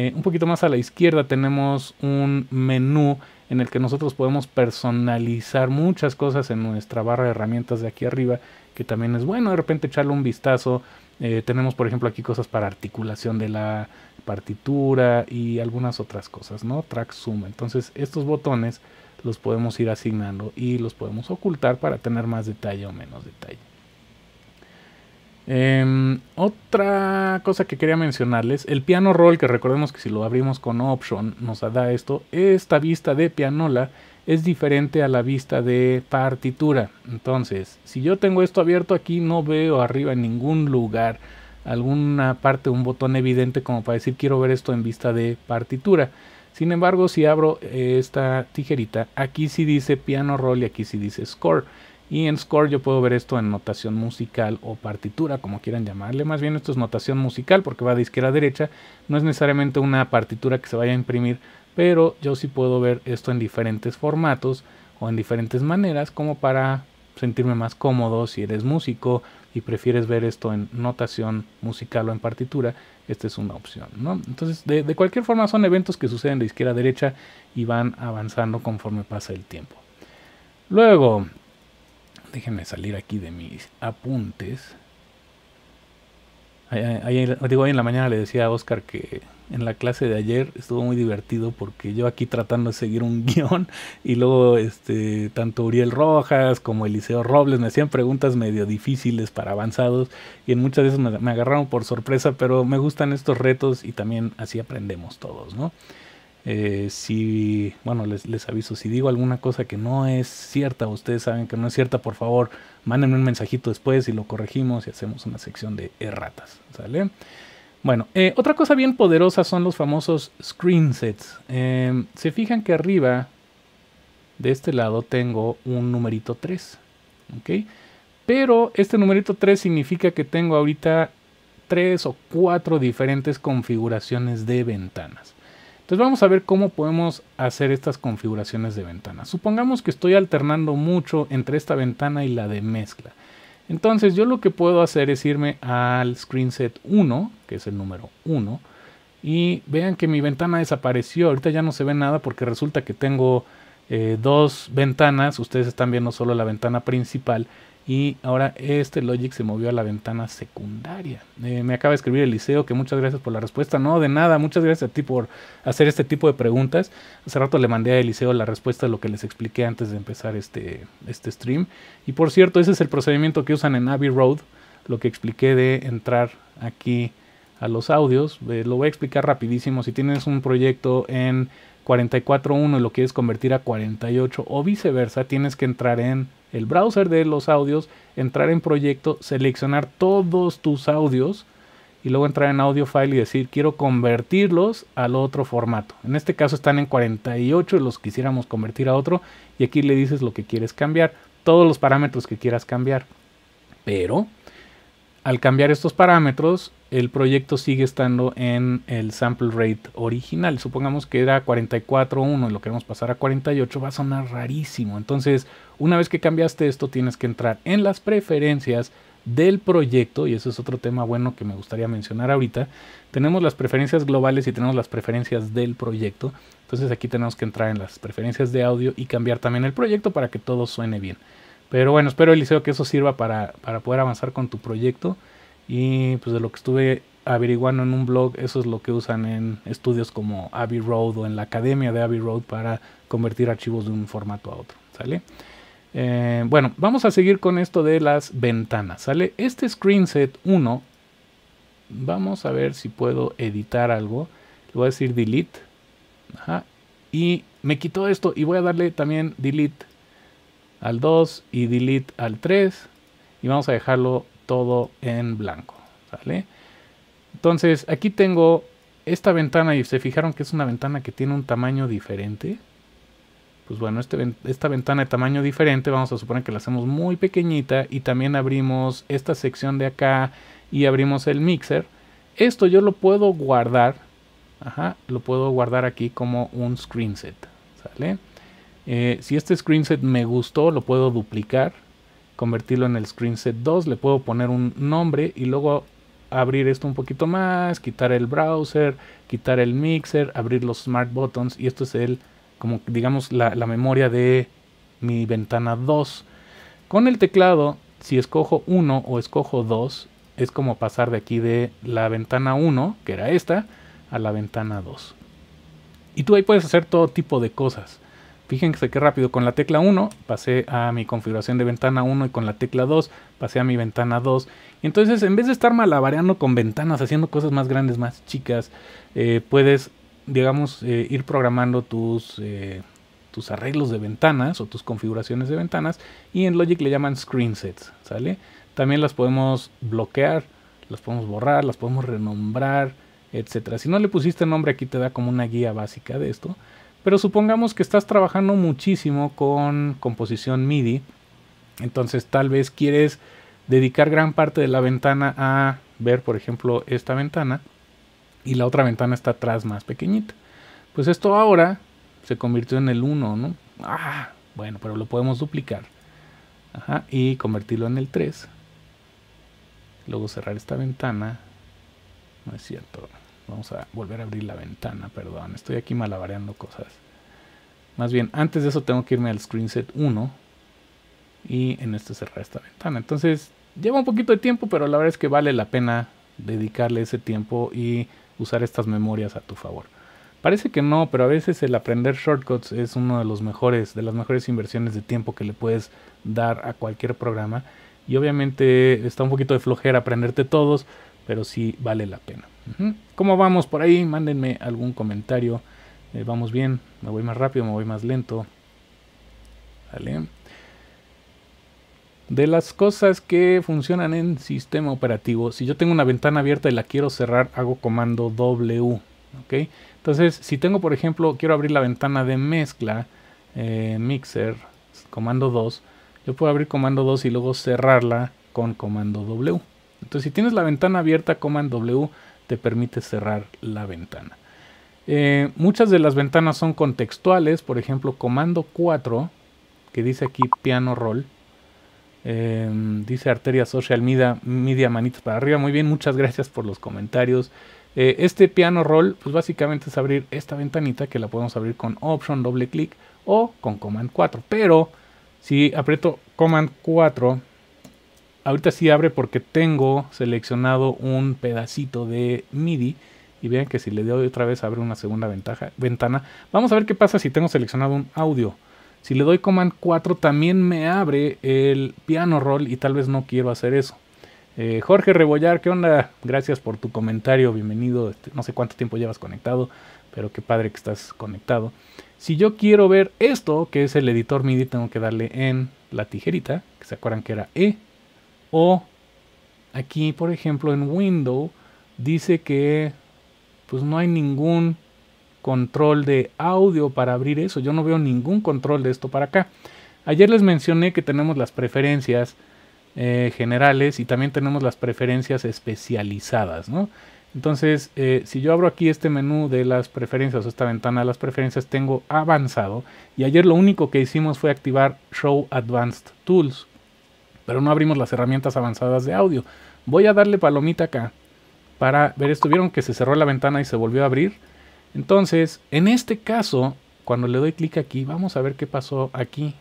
eh, un poquito más a la izquierda tenemos un menú en el que nosotros podemos personalizar muchas cosas en nuestra barra de herramientas de aquí arriba, que también es bueno de repente echarle un vistazo. Eh, tenemos, por ejemplo, aquí cosas para articulación de la partitura y algunas otras cosas, ¿no? Track Zoom. Entonces, estos botones los podemos ir asignando y los podemos ocultar para tener más detalle o menos detalle. Em, otra cosa que quería mencionarles, el piano roll, que recordemos que si lo abrimos con option nos da esto, esta vista de pianola es diferente a la vista de partitura. Entonces, si yo tengo esto abierto aquí, no veo arriba en ningún lugar alguna parte, un botón evidente como para decir quiero ver esto en vista de partitura. Sin embargo, si abro eh, esta tijerita, aquí si dice piano roll y aquí si dice score. Y en score yo puedo ver esto en notación musical o partitura, como quieran llamarle. Más bien esto es notación musical porque va de izquierda a derecha. No es necesariamente una partitura que se vaya a imprimir, pero yo sí puedo ver esto en diferentes formatos o en diferentes maneras como para sentirme más cómodo si eres músico y prefieres ver esto en notación musical o en partitura, esta es una opción. ¿no? Entonces, de, de cualquier forma, son eventos que suceden de izquierda a derecha y van avanzando conforme pasa el tiempo. Luego, déjenme salir aquí de mis apuntes. digo, hoy en la mañana le decía a Oscar que en la clase de ayer estuvo muy divertido porque yo aquí tratando de seguir un guión y luego este, tanto Uriel Rojas como Eliseo Robles me hacían preguntas medio difíciles para avanzados y en muchas veces me, me agarraron por sorpresa, pero me gustan estos retos y también así aprendemos todos, ¿no? Eh, si, bueno, les, aviso, si digo alguna cosa que no es cierta, ustedes saben que no es cierta, por favor, mándenme un mensajito después y lo corregimos y hacemos una sección de erratas, ¿sale? Bueno, eh, otra cosa bien poderosa son los famosos screen sets. Em, se fijan que arriba, de este lado, tengo un numerito 3, ¿ok? Pero este numerito 3 significa que tengo ahorita 3 o 4 diferentes configuraciones de ventanas. Entonces vamos a ver cómo podemos hacer estas configuraciones de ventanas. Supongamos que estoy alternando mucho entre esta ventana y la de mezcla. Entonces yo lo que puedo hacer es irme al Screen Set 1, que es el número 1, y vean que mi ventana desapareció. Ahorita ya no se ve nada porque resulta que tengo eh, dos ventanas. Ustedes están viendo solo la ventana principal y ahora este logic se movió a la ventana secundaria. Eh, me acaba de escribir Eliseo que muchas gracias por la respuesta. No, de nada, muchas gracias a ti por hacer este tipo de preguntas. Hace rato le mandé a Eliseo la respuesta a lo que les expliqué antes de empezar este, este stream. Y por cierto, ese es el procedimiento que usan en Abbey Road. Lo que expliqué de entrar aquí a los audios. Eh, lo voy a explicar rapidísimo. Si tienes un proyecto en 44.1 y lo quieres convertir a 48 o viceversa, tienes que entrar en el browser de los audios, entrar en proyecto, seleccionar todos tus audios y luego entrar en audio file y decir quiero convertirlos al otro formato. En este caso están en 48 y los quisiéramos convertir a otro y aquí le dices lo que quieres cambiar, todos los parámetros que quieras cambiar. Pero al cambiar estos parámetros, el proyecto sigue estando en el sample rate original. Supongamos que era 44.1 y lo queremos pasar a 48, va a sonar rarísimo. Entonces, una vez que cambiaste esto, tienes que entrar en las preferencias del proyecto, y eso es otro tema bueno que me gustaría mencionar ahorita. Tenemos las preferencias globales y tenemos las preferencias del proyecto. Entonces aquí tenemos que entrar en las preferencias de audio y cambiar también el proyecto para que todo suene bien. Pero bueno, espero Eliseo que eso sirva para, poder avanzar con tu proyecto. Y pues de lo que estuve averiguando en un blog, eso es lo que usan en estudios como Abbey Road o en la academia de Abbey Road para convertir archivos de un formato a otro. ¿Sale? Eh, bueno, vamos a seguir con esto de las ventanas. ¿Sale? Este screen set 1, vamos a ver si puedo editar algo. Le voy a decir delete. Ajá. Y me quitó esto y voy a darle también delete al 2 y delete al 3 y vamos a dejarlo todo en blanco. ¿sale? Entonces aquí tengo esta ventana y se fijaron que es una ventana que tiene un tamaño diferente. Pues bueno, este esta ventana de tamaño diferente vamos a suponer que la hacemos muy pequeñita y también abrimos esta sección de acá y abrimos el mixer. Esto yo lo puedo guardar, lo puedo guardar aquí como un screen set, eh, si este screenset me gustó, lo puedo duplicar, convertirlo en el screenset 2, le puedo poner un nombre y luego abrir esto un poquito más, quitar el browser, quitar el mixer, abrir los smart buttons y esto es el, como digamos, la, la memoria de mi ventana 2. Con el teclado, si escojo 1 o escojo 2, es como pasar de aquí de la ventana 1, que era esta, a la ventana 2. Y tú ahí puedes hacer todo tipo de cosas. Fíjense qué rápido, con la tecla 1 pasé a mi configuración de ventana 1 y con la tecla 2 pasé a mi ventana 2. entonces en vez de estar malabareando con ventanas, haciendo cosas más grandes, más chicas, eh, puedes, digamos, eh, ir programando tus, eh, tus arreglos de ventanas o tus configuraciones de ventanas. Y en Logic le llaman screen sets, ¿sale? También las podemos bloquear, las podemos borrar, las podemos renombrar, etc. Si no le pusiste nombre aquí te da como una guía básica de esto. Pero supongamos que estás trabajando muchísimo con composición MIDI, entonces tal vez quieres dedicar gran parte de la ventana a ver, por ejemplo, esta ventana y la otra ventana está atrás más pequeñita. Pues esto ahora se convirtió en el 1, ¿no? Ah, bueno, pero lo podemos duplicar. y convertirlo en el 3. Luego cerrar esta ventana. No es cierto. Vamos a volver a abrir la ventana, perdón. Estoy aquí malabareando cosas. Más bien, antes de eso tengo que irme al Screen Set 1 y en este cerrar esta ventana. Entonces, lleva un poquito de tiempo, pero la verdad es que vale la pena dedicarle ese tiempo y usar estas memorias a tu favor. Parece que no, pero a veces el aprender shortcuts es uno de los mejores, de las mejores inversiones de tiempo que le puedes dar a cualquier programa. Y obviamente está un poquito de flojera aprenderte todos, pero sí vale la pena. ¿Cómo vamos por ahí? Mándenme algún comentario. Eh, vamos bien, me voy más rápido, me voy más lento. De las cosas que funcionan en sistema operativo, si yo tengo una ventana abierta y la quiero cerrar, hago comando W. Entonces, si tengo, por ejemplo, quiero abrir la ventana de mezcla, eh, mixer, comando 2, yo puedo abrir comando 2 y luego cerrarla con comando W. Entonces, si tienes la ventana abierta, comando W, te permite cerrar la ventana. Eh, muchas de las ventanas son contextuales, por ejemplo, comando 4, que dice aquí piano roll, eh, dice arteria social media, media manitas para arriba, muy bien, muchas gracias por los comentarios. Eh, este piano roll, pues básicamente es abrir esta ventanita que la podemos abrir con option, doble clic o con command 4, pero si aprieto command 4 ahorita sí abre porque tengo seleccionado un pedacito de MIDI. Y vean que si le doy otra vez abre una segunda ventaja, ventana. Vamos a ver qué pasa si tengo seleccionado un audio. Si le doy Command 4 también me abre el piano roll y tal vez no quiero hacer eso. Eh, Jorge Rebollar, ¿qué onda? Gracias por tu comentario, bienvenido. Este, no sé cuánto tiempo llevas conectado, pero qué padre que estás conectado. Si yo quiero ver esto, que es el editor MIDI, tengo que darle en la tijerita, que se acuerdan que era E, o aquí, por ejemplo, en Windows dice que pues no hay ningún control de audio para abrir eso. Yo no veo ningún control de esto para acá. Ayer les mencioné que tenemos las preferencias eh, generales y también tenemos las preferencias especializadas, ¿no? Entonces, eh, si yo abro aquí este menú de las preferencias esta ventana de las preferencias, tengo avanzado. Y ayer lo único que hicimos fue activar Show Advanced Tools pero no abrimos las herramientas avanzadas de audio. Voy a darle palomita acá para ver Estuvieron que se cerró la ventana y se volvió a abrir. Entonces, en este caso, cuando le doy clic aquí, vamos a ver qué pasó aquí.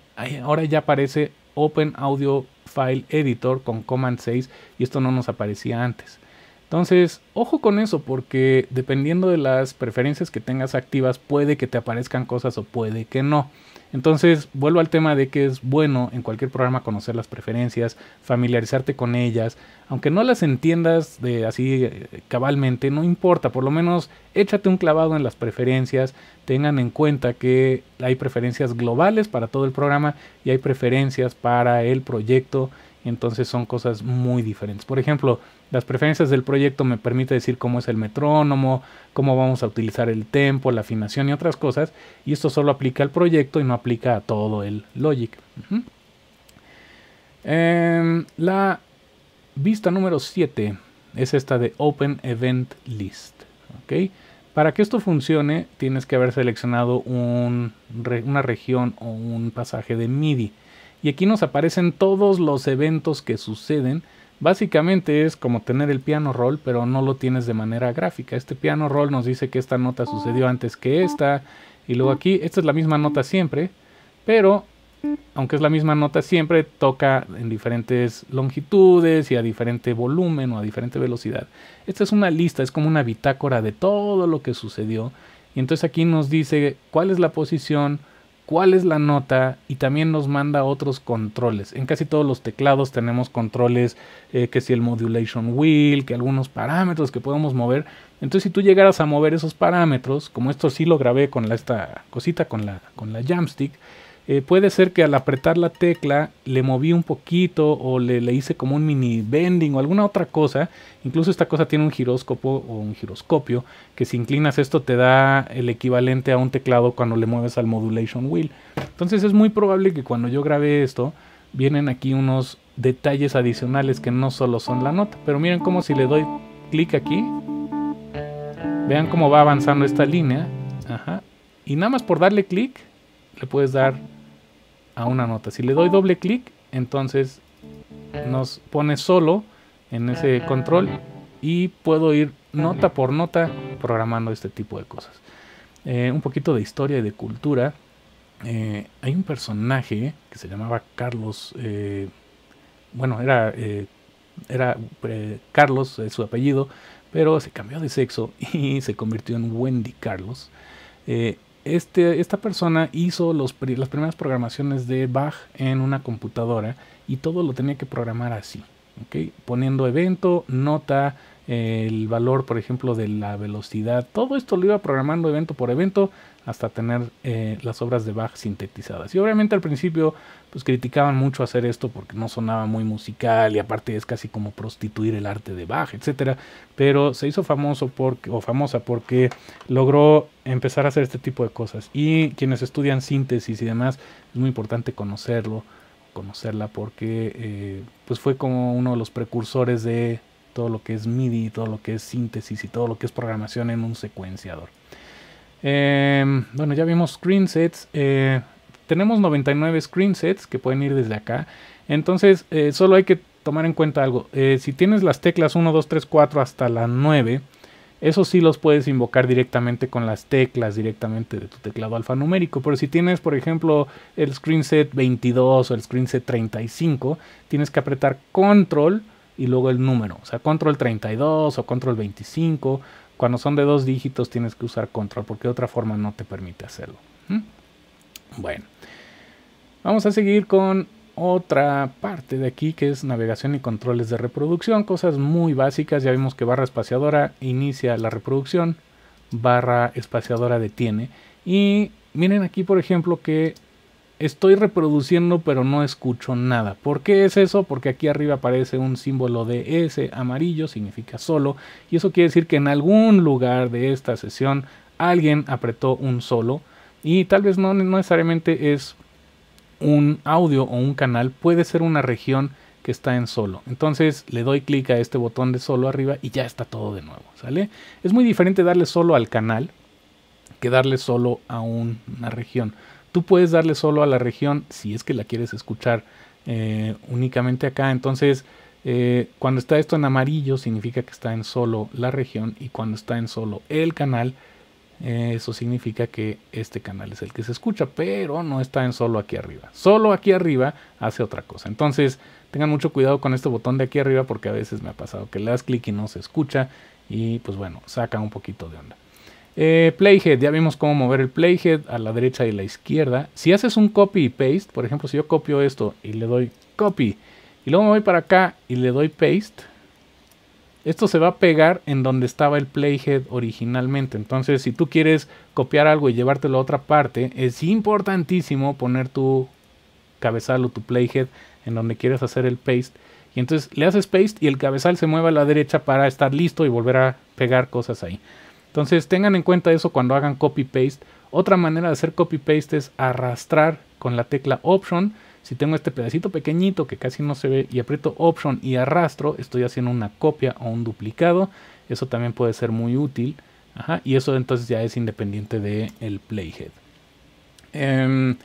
Ahora ya aparece Open Audio File Editor con Command 6 y esto no nos aparecía antes. Entonces, ojo con eso porque dependiendo de las preferencias que tengas activas, puede que te aparezcan cosas o puede que no. Entonces, vuelvo al tema de que es bueno en cualquier programa conocer las preferencias, familiarizarte con ellas, aunque no las entiendas de así eh, cabalmente, no importa, por lo menos échate un clavado en las preferencias, tengan en cuenta que hay preferencias globales para todo el programa y hay preferencias para el proyecto entonces son cosas muy diferentes. Por ejemplo, las preferencias del proyecto me permite decir cómo es el metrónomo, cómo vamos a utilizar el tempo, la afinación y otras cosas. Y esto solo aplica al proyecto y no aplica a todo el Logic. Em, la vista número 7 es esta de Open Event List. Para que esto funcione tienes que haber seleccionado una región o un pasaje de MIDI y aquí nos aparecen todos los eventos que suceden. Básicamente es como tener el piano roll, pero no lo tienes de manera gráfica. Este piano roll nos dice que esta nota sucedió oh. antes que esta, y luego aquí, esta es la misma nota siempre, pero aunque es la misma nota siempre, toca en diferentes longitudes y a diferente volumen o a diferente velocidad. Esta es una lista, es como una bitácora de todo lo que sucedió. Y entonces aquí nos dice cuál es la posición, cuál es la nota y también nos manda otros controles. En casi todos los teclados tenemos controles eh, que si el modulation wheel, que algunos parámetros que podemos mover. Entonces si tú llegaras a mover esos parámetros, como esto sí lo grabé con esta cosita, con la, con la jamstick, eh, puede ser que al apretar la tecla le moví un poquito o le, le, hice como un mini bending o alguna otra cosa. Incluso esta cosa tiene un giróscopo o un giroscopio que si inclinas esto te da el equivalente a un teclado cuando le mueves al modulation wheel. Entonces es muy probable que cuando yo grabé esto vienen aquí unos detalles adicionales que no solo son la nota. Pero miren como si le doy clic aquí. Vean cómo va avanzando esta línea. Ajá. Y nada más por darle clic le puedes dar a una nota. Si le doy ah. doble clic, entonces nos pone solo en ese ah. control y puedo ir nota por nota programando este tipo de cosas. Eh, un poquito de historia y de cultura. Eh, hay un personaje que se llamaba Carlos, eh, bueno, era, era Carlos, su apellido, pero se cambió de sexo y se convirtió en Wendy Carlos este, esta persona hizo las primeras programaciones de Bach en una computadora y todo lo tenía que programar así, poniendo evento, nota, eh, el valor, por ejemplo, de la velocidad. Todo esto lo iba programando evento por evento hasta tener eh, las obras de Bach sintetizadas. Y obviamente al principio pues criticaban mucho hacer esto porque no sonaba muy musical y aparte es casi como prostituir el arte de Bach, etcétera, pero se hizo famoso porque o famosa porque logró empezar a hacer este tipo de cosas y quienes estudian síntesis y demás es muy importante conocerlo, conocerla porque eh, pues fue como uno de los precursores de todo lo que es MIDI, todo lo que es síntesis y todo lo que es programación en un secuenciador. Em, bueno, ya vimos screensets. Eh, tenemos 99 screensets que pueden ir desde acá. Entonces, eh, solo hay que tomar en cuenta algo. Eh, si tienes las teclas 1, 2, 3, 4 hasta la 9, eso sí los puedes invocar directamente con las teclas, directamente de tu teclado alfanumérico. Pero si tienes, por ejemplo, el screenset 22 o el screenset 35, tienes que apretar control y luego el número. O sea, control 32 o control 25 cuando son de dos dígitos tienes que usar control porque de otra forma no te permite hacerlo. ¿Mm? Bueno, vamos a seguir con otra parte de aquí que es navegación y controles de reproducción, cosas muy básicas, ya vimos que barra espaciadora inicia la reproducción, barra espaciadora detiene y miren aquí por ejemplo que estoy reproduciendo pero no escucho nada. ¿Por qué es eso? Porque aquí arriba aparece un símbolo de S amarillo, significa solo, y eso quiere decir que en algún lugar de esta sesión alguien apretó un solo, y tal vez no, necesariamente es un audio o un canal, puede ser una región que está en solo. Entonces le doy clic a este botón de solo arriba y ya está todo de nuevo, ¿sale? Es muy diferente darle solo al canal que darle solo a una región. Tú puedes darle solo a la región si es que la quieres escuchar eh, únicamente acá. Entonces, eh, cuando está esto en amarillo, significa que está en solo la región. Y cuando está en solo el canal, eh, eso significa que este canal es el que se escucha, pero no está en solo aquí arriba. Solo aquí arriba hace otra cosa. Entonces, tengan mucho cuidado con este botón de aquí arriba porque a veces me ha pasado que le das clic y no se escucha. Y pues bueno, saca un poquito de onda. Eh, playhead, ya vimos cómo mover el playhead a la derecha y a la izquierda. Si haces un copy y paste, por ejemplo, si yo copio esto y le doy copy, y luego me voy para acá y le doy paste, esto se va a pegar en donde estaba el playhead originalmente. Entonces, si tú quieres copiar algo y llevártelo a otra parte, es importantísimo poner tu cabezal o tu playhead en donde quieres hacer el paste. Y entonces le haces paste y el cabezal se mueve a la derecha para estar listo y volver a pegar cosas ahí. Entonces tengan en cuenta eso cuando hagan copy-paste. Otra manera de hacer copy-paste es arrastrar con la tecla Option. Si tengo este pedacito pequeñito que casi no se ve y aprieto Option y arrastro, estoy haciendo una copia o un duplicado. Eso también puede ser muy útil. y eso entonces ya es independiente del playhead. Em,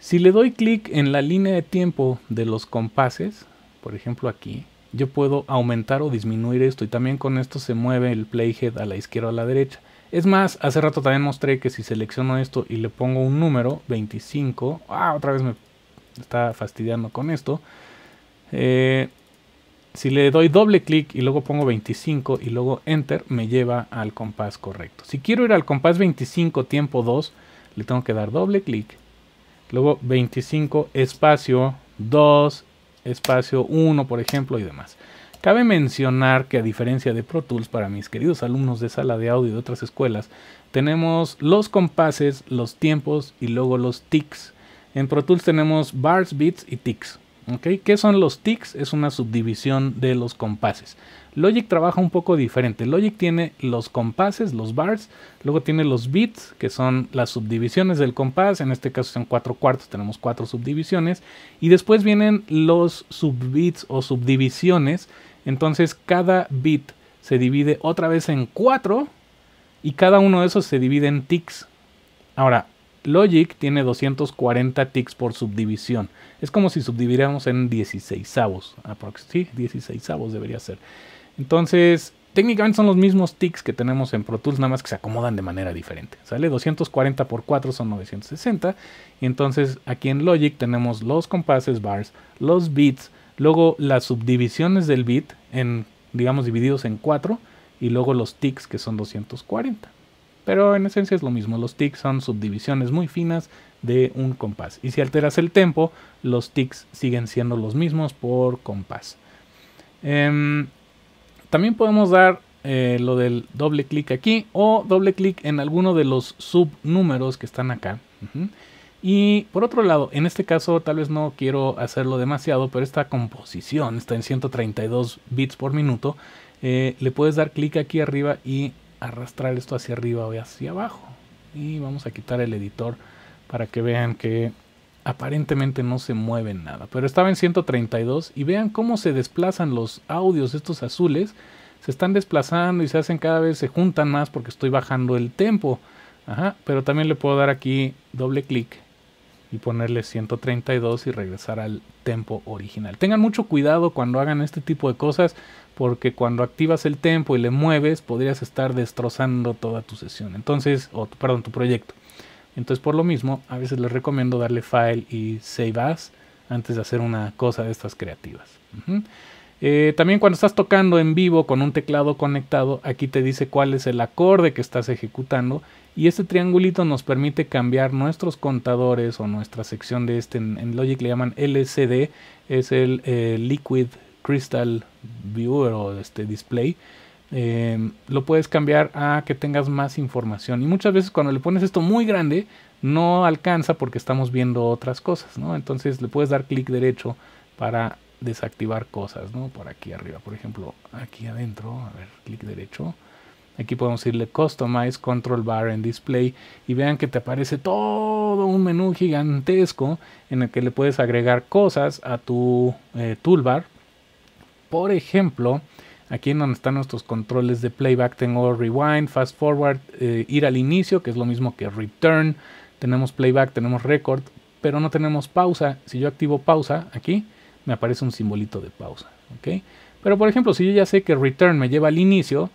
si le doy clic en la línea de tiempo de los compases, por ejemplo aquí, yo puedo aumentar o disminuir esto y también con esto se mueve el playhead a la izquierda o a la derecha. Es más, hace rato también mostré que si selecciono esto y le pongo un número, 25, ah, otra vez me está fastidiando con esto. Eh, si le doy doble clic y luego pongo 25 y luego enter, me lleva al compás correcto. Si quiero ir al compás 25 tiempo 2, le tengo que dar doble clic. Luego 25 espacio 2 espacio 1, por ejemplo, y demás. Cabe mencionar que a diferencia de Pro Tools, para mis queridos alumnos de sala de audio Y de otras escuelas, tenemos los compases, los tiempos y luego los tics. En Pro Tools tenemos bars, beats y ticks ¿Qué son los tics? Es una subdivisión de los compases. Logic trabaja un poco diferente. Logic tiene los compases, los bars, luego tiene los bits, que son las subdivisiones del compás, en este caso son cuatro cuartos, tenemos cuatro subdivisiones, y después vienen los subbits o subdivisiones, entonces cada bit se divide otra vez en cuatro y cada uno de esos se divide en ticks. Ahora, Logic tiene 240 ticks por subdivisión. Es como si subdividiéramos en 16avos. Sí, 16avos debería ser. Entonces, técnicamente son los mismos tics que tenemos en Pro Tools, nada más que se acomodan de manera diferente. ¿Sale? 240 por 4 son 960. Y entonces aquí en Logic tenemos los compases, bars, los bits, luego las subdivisiones del bit, en, digamos divididos en 4, y luego los ticks, que son 240. Pero en esencia es lo mismo, los ticks son subdivisiones muy finas de un compás. Y si alteras el tempo, los ticks siguen siendo los mismos por compás. Em, también podemos dar eh, lo del doble clic aquí o doble clic en alguno de los subnúmeros que están acá. Y por otro lado, en este caso tal vez no quiero hacerlo demasiado, pero esta composición está en 132 bits por minuto. Eh, le puedes dar clic aquí arriba y arrastrar esto hacia arriba o hacia abajo. Y vamos a quitar el editor para que vean que aparentemente no se mueve nada, pero estaba en 132 y vean cómo se desplazan los audios estos azules, se están desplazando y se hacen cada vez, se juntan más porque estoy bajando el tempo. Ajá, pero también le puedo dar aquí doble clic y ponerle 132 y regresar al tempo original. Tengan mucho cuidado cuando hagan este tipo de cosas porque cuando activas el tempo y le mueves podrías estar destrozando toda tu sesión. Entonces, o perdón, tu proyecto. Entonces por lo mismo, a veces les recomiendo darle file y save as antes de hacer una cosa de estas creativas. Eh, también cuando estás tocando en vivo con un teclado conectado, aquí te dice cuál es el acorde que estás ejecutando y este triangulito nos permite cambiar nuestros contadores o nuestra sección de este, en, Logic le llaman LCD, es el eh, Liquid Crystal Viewer o este display. Em, lo puedes cambiar a que tengas más información. Y muchas veces cuando le pones esto muy grande, no alcanza porque estamos viendo otras cosas, Entonces le puedes dar clic derecho para desactivar cosas, Por aquí arriba, por ejemplo, aquí adentro, a ver, clic derecho. Aquí podemos irle Customize, Control Bar en Display y vean que te aparece todo un menú gigantesco en el que le puedes agregar cosas a tu eh, toolbar. Por ejemplo, Aquí en donde están nuestros controles de playback tengo rewind, fast forward, eh, ir al inicio, que es lo mismo que return. Tenemos playback, tenemos record, pero no tenemos pausa. Si yo activo pausa aquí, me aparece un simbolito de pausa. Pero por ejemplo, si yo ya sé que return me lleva al inicio,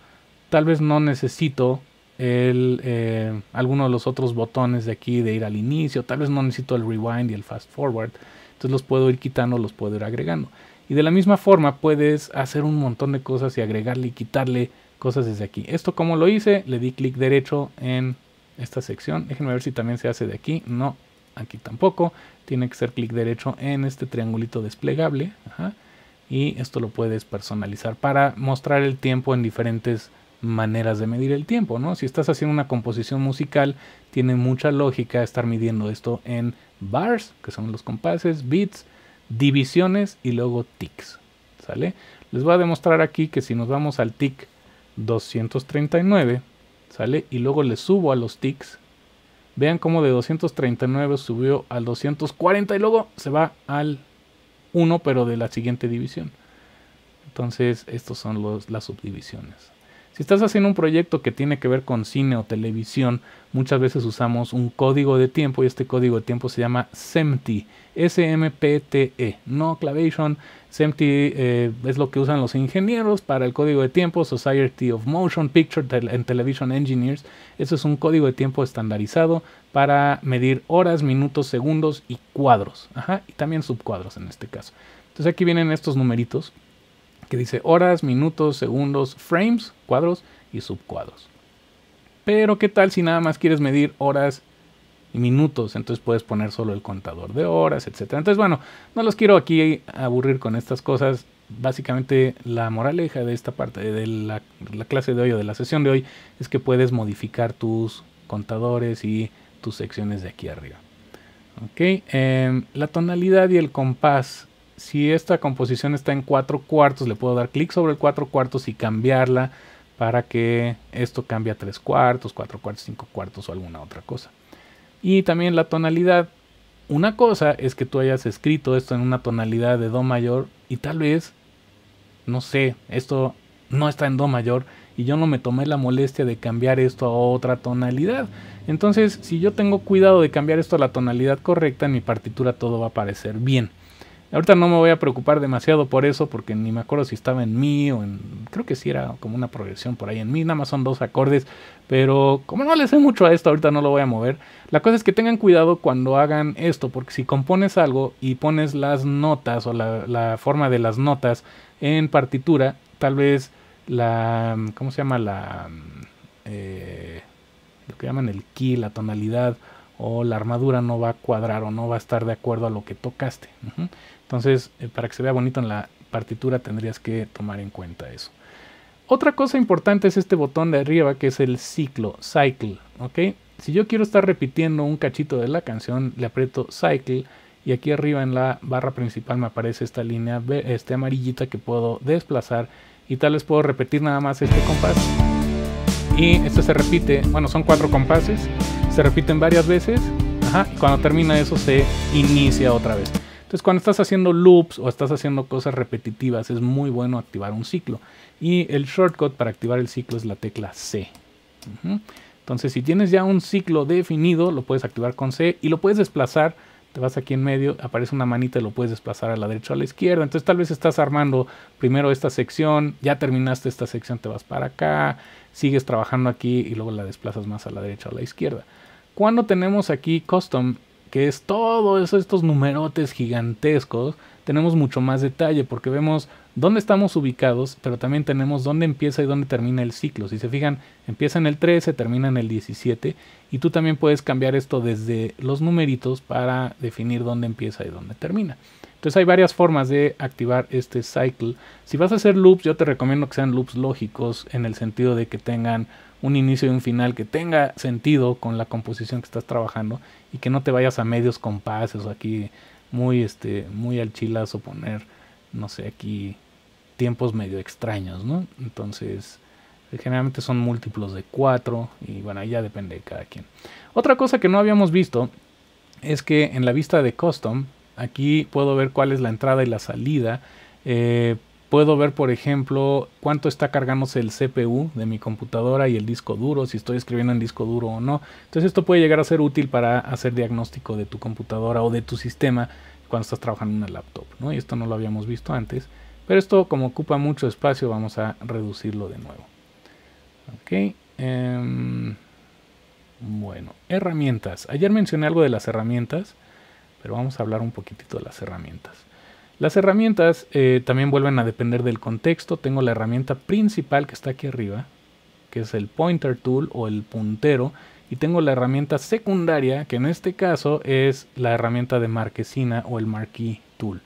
tal vez no necesito el, eh, alguno de los otros botones de aquí de ir al inicio, tal vez no necesito el rewind y el fast forward. Entonces los puedo ir quitando, los puedo ir agregando. Y de la misma forma puedes hacer un montón de cosas y agregarle y quitarle cosas desde aquí. Esto como lo hice, le di clic derecho en esta sección. Déjenme ver si también se hace de aquí. No, aquí tampoco. Tiene que ser clic derecho en este triangulito desplegable. Y esto lo puedes personalizar para mostrar el tiempo en diferentes maneras de medir el tiempo, ¿no? Si estás haciendo una composición musical, tiene mucha lógica estar midiendo esto en bars, que son los compases, beats, divisiones y luego tics. ¿Sale? Les voy a demostrar aquí que si nos vamos al tic 239, ¿sale? Y luego le subo a los tics. Vean cómo de 239 subió al 240 y luego se va al 1, pero de la siguiente división. Entonces, estos son los, las subdivisiones. Si estás haciendo un proyecto que tiene que ver con cine o televisión, muchas veces usamos un código de tiempo y este código de tiempo se llama SEMTI, S-M-P-T-E, no Clavation. SEMTI eh, es lo que usan los ingenieros para el código de tiempo, Society of Motion Picture and Television Engineers. Eso es un código de tiempo estandarizado para medir horas, minutos, segundos y cuadros, Ajá, y también subcuadros en este caso. Entonces aquí vienen estos numeritos que dice horas, minutos, segundos, frames, cuadros y subcuadros. Pero qué tal si nada más quieres medir horas y minutos, entonces puedes poner solo el contador de horas, etc. Entonces, bueno, no los quiero aquí aburrir con estas cosas. Básicamente la moraleja de esta parte de la, clase de hoy o de la sesión de hoy es que puedes modificar tus contadores y tus secciones de aquí arriba. Ok, em, la tonalidad y el compás si esta composición está en 4 cuartos, le puedo dar clic sobre el 4 cuartos y cambiarla para que esto cambie a 3 cuartos, 4 cuartos, 5 cuartos o alguna otra cosa. Y también la tonalidad. Una cosa es que tú hayas escrito esto en una tonalidad de Do mayor y tal vez, no sé, esto no está en Do mayor y yo no me tomé la molestia de cambiar esto a otra tonalidad. Entonces, si yo tengo cuidado de cambiar esto a la tonalidad correcta, en mi partitura todo va a parecer bien. Ahorita no me voy a preocupar demasiado por eso porque ni me acuerdo si estaba en mí o en... Creo que sí era como una progresión por ahí en mí, nada más son dos acordes, pero como no le sé mucho a esto, ahorita no lo voy a mover. La cosa es que tengan cuidado cuando hagan esto, porque si compones algo y pones las notas o la, forma de las notas en partitura, tal vez la... ¿Cómo se llama? La... Eh, lo que llaman el key, la tonalidad o la armadura no va a cuadrar o no va a estar de acuerdo a lo que tocaste. Entonces, eh, para que se vea bonito en la partitura tendrías que tomar en cuenta eso. Otra cosa importante es este botón de arriba que es el ciclo, cycle, Si yo quiero estar repitiendo un cachito de la canción, le aprieto cycle y aquí arriba en la barra principal me aparece esta línea este amarillita que puedo desplazar y tal vez puedo repetir nada más este compás. Y esto se repite, bueno, son cuatro compases, se repiten varias veces, ajá, y cuando termina eso se inicia otra vez. Entonces, cuando estás haciendo loops o estás haciendo cosas repetitivas, es muy bueno activar un ciclo. Y el shortcut para activar el ciclo es la tecla C. Entonces, si tienes ya un ciclo definido, lo puedes activar con C y lo puedes desplazar. Te vas aquí en medio, aparece una manita y lo puedes desplazar a la derecha o a la izquierda. Entonces, tal vez estás armando primero esta sección, ya terminaste esta sección, te vas para acá, sigues trabajando aquí y luego la desplazas más a la derecha o a la izquierda. Cuando tenemos aquí custom que es todo eso, estos numerotes gigantescos, tenemos mucho más detalle porque vemos dónde estamos ubicados, pero también tenemos dónde empieza y dónde termina el ciclo. Si se fijan, empieza en el 13, termina en el 17 y tú también puedes cambiar esto desde los numeritos para definir dónde empieza y dónde termina. Entonces hay varias formas de activar este cycle. Si vas a hacer loops, yo te recomiendo que sean loops lógicos en el sentido de que tengan un inicio y un final que tenga sentido con la composición que estás trabajando y que no te vayas a medios compases o aquí muy este muy al chilazo poner no sé aquí tiempos medio extraños no entonces generalmente son múltiplos de cuatro y bueno ya depende de cada quien otra cosa que no habíamos visto es que en la vista de custom aquí puedo ver cuál es la entrada y la salida eh, puedo ver, por ejemplo, cuánto está cargándose el CPU de mi computadora y el disco duro, si estoy escribiendo en disco duro o no. Entonces esto puede llegar a ser útil para hacer diagnóstico de tu computadora o de tu sistema cuando estás trabajando en una laptop. ¿no? Y esto no lo habíamos visto antes, pero esto como ocupa mucho espacio vamos a reducirlo de nuevo. Ok. Em, bueno, herramientas. Ayer mencioné algo de las herramientas, pero vamos a hablar un poquitito de las herramientas. Las herramientas eh, también vuelven a depender del contexto. Tengo la herramienta principal que está aquí arriba, que es el pointer tool o el puntero. Y tengo la herramienta secundaria, que en este caso es la herramienta de marquesina o el marquee tool.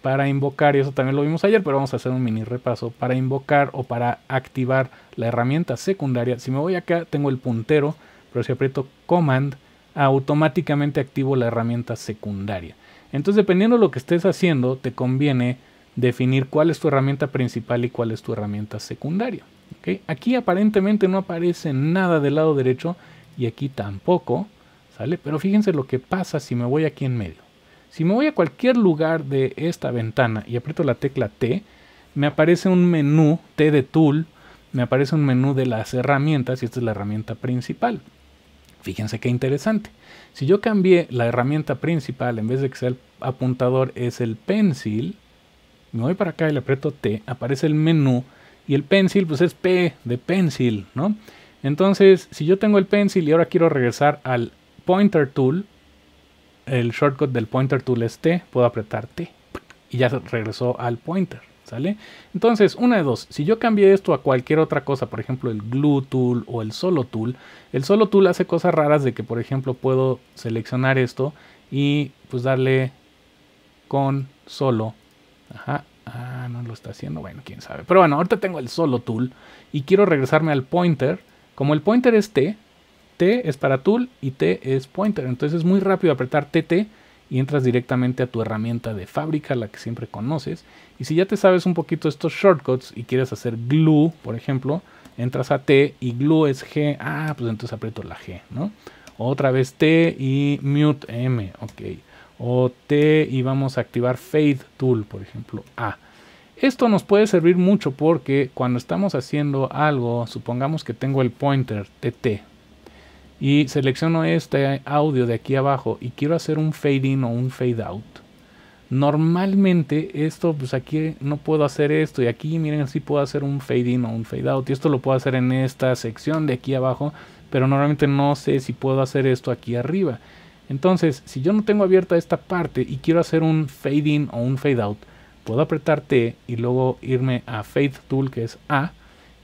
Para invocar, y eso también lo vimos ayer, pero vamos a hacer un mini repaso, para invocar o para activar la herramienta secundaria, si me voy acá tengo el puntero, pero si aprieto Command, automáticamente activo la herramienta secundaria. Entonces, dependiendo de lo que estés haciendo, te conviene definir cuál es tu herramienta principal y cuál es tu herramienta secundaria. Aquí aparentemente no aparece nada del lado derecho y aquí tampoco, ¿sale? Pero fíjense lo que pasa si me voy aquí en medio. Si me voy a cualquier lugar de esta ventana y aprieto la tecla T, me aparece un menú T de Tool, me aparece un menú de las herramientas y esta es la herramienta principal. Fíjense qué interesante. Si yo cambié la herramienta principal, en vez de que sea el apuntador, es el pencil, me voy para acá y le aprieto T, aparece el menú y el pencil pues es P de pencil, ¿no? Entonces, si yo tengo el pencil y ahora quiero regresar al pointer tool, el shortcut del pointer tool es T, puedo apretar T y ya regresó al pointer. ¿Sale? Entonces, una de dos, si yo cambié esto a cualquier otra cosa, por ejemplo el glue tool o el solo tool, el solo tool hace cosas raras de que, por ejemplo, puedo seleccionar esto y pues darle con solo. Ajá, ah, no lo está haciendo, bueno, quién sabe. Pero bueno, ahorita tengo el solo tool y quiero regresarme al pointer. Como el pointer es T, T es para tool y T es pointer, entonces es muy rápido apretar TT y entras directamente a tu herramienta de fábrica, la que siempre conoces. Y si ya te sabes un poquito estos shortcuts y quieres hacer glue, por ejemplo, entras a T y glue es G. Ah, pues entonces aprieto la G, ¿no? Otra vez T y mute M, ok. O T y vamos a activar Fade Tool, por ejemplo, A. Esto nos puede servir mucho porque cuando estamos haciendo algo, supongamos que tengo el pointer TT, y selecciono este audio de aquí abajo y quiero hacer un fade in o un fade out. Normalmente esto, pues aquí no puedo hacer esto y aquí miren si puedo hacer un fade in o un fade out y esto lo puedo hacer en esta sección de aquí abajo, pero normalmente no sé si puedo hacer esto aquí arriba. Entonces, si yo no tengo abierta esta parte y quiero hacer un fade in o un fade out, puedo apretar T y luego irme a Fade Tool que es A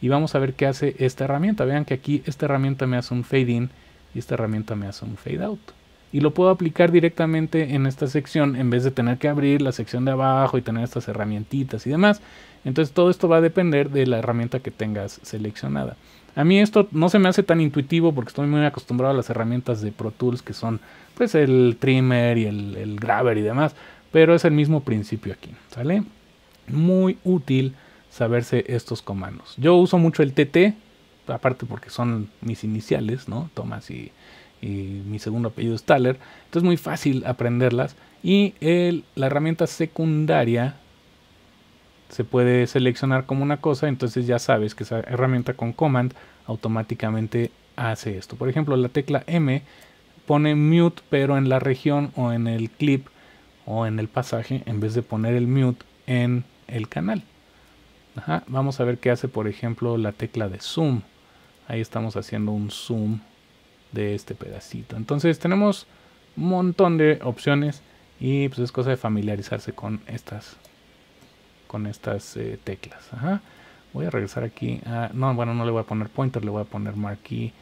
y vamos a ver qué hace esta herramienta. Vean que aquí esta herramienta me hace un fade in y esta herramienta me hace un fade out. Y lo puedo aplicar directamente en esta sección en vez de tener que abrir la sección de abajo y tener estas herramientitas y demás. Entonces todo esto va a depender de la herramienta que tengas seleccionada. A mí esto no se me hace tan intuitivo porque estoy muy acostumbrado a las herramientas de Pro Tools que son pues el trimmer y el, el grabber y demás. Pero es el mismo principio aquí, ¿sale? Muy útil saberse estos comandos. Yo uso mucho el TT, aparte porque son mis iniciales, ¿no? Thomas y, mi segundo apellido es Thaler. Entonces es muy fácil aprenderlas. Y la herramienta secundaria se puede seleccionar como una cosa, entonces ya sabes que esa herramienta con command automáticamente hace esto. Por ejemplo, la tecla M pone mute, pero en la región o en el clip o en el pasaje, en vez de poner el mute en el canal. Vamos a ver qué hace, por ejemplo, la tecla de zoom. Ahí estamos haciendo un zoom de este pedacito. Entonces tenemos un montón de opciones y pues es cosa de familiarizarse con estas con estas eh, teclas. Voy a regresar aquí a, no, bueno, no le voy a poner pointer, le voy a poner marquee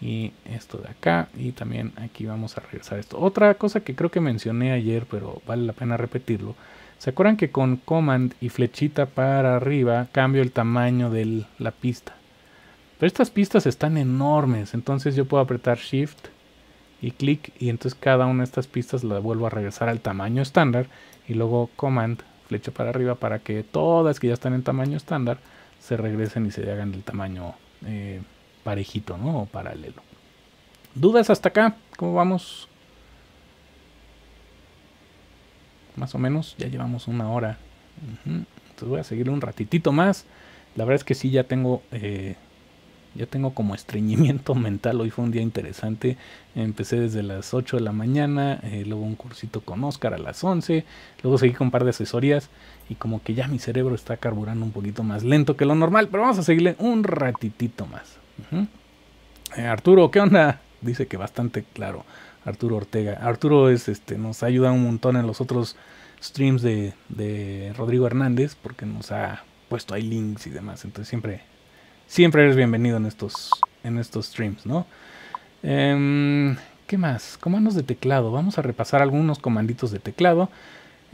y esto de acá y también aquí vamos a regresar esto. Otra cosa que creo que mencioné ayer, pero vale la pena repetirlo. ¿Se acuerdan que con command y flechita para arriba cambio el tamaño de la pista? Pero estas pistas están enormes, entonces yo puedo apretar Shift y clic y entonces cada una de estas pistas la vuelvo a regresar al tamaño estándar y luego Command, flecha para arriba para que todas que ya están en tamaño estándar se regresen y se hagan el tamaño eh, parejito, ¿no? O paralelo. ¿Dudas hasta acá? ¿Cómo vamos? Más o menos, ya llevamos una hora. Entonces voy a seguir un ratitito más. La verdad es que sí, ya tengo... Eh, yo tengo como estreñimiento mental. Hoy fue un día interesante. Empecé desde las 8 de la mañana, eh, luego un cursito con Oscar a las 11, luego seguí con un par de asesorías y como que ya mi cerebro está carburando un poquito más lento que lo normal, pero vamos a seguirle un ratitito más. Eh, Arturo, ¿qué onda? Dice que bastante claro. Arturo Ortega. Arturo es este, nos ayuda un montón en los otros streams de, de Rodrigo Hernández porque nos ha puesto ahí links y demás. Entonces siempre siempre eres bienvenido en estos, en estos streams, ¿no? Em, ¿Qué más? Comandos de teclado. Vamos a repasar algunos comanditos de teclado.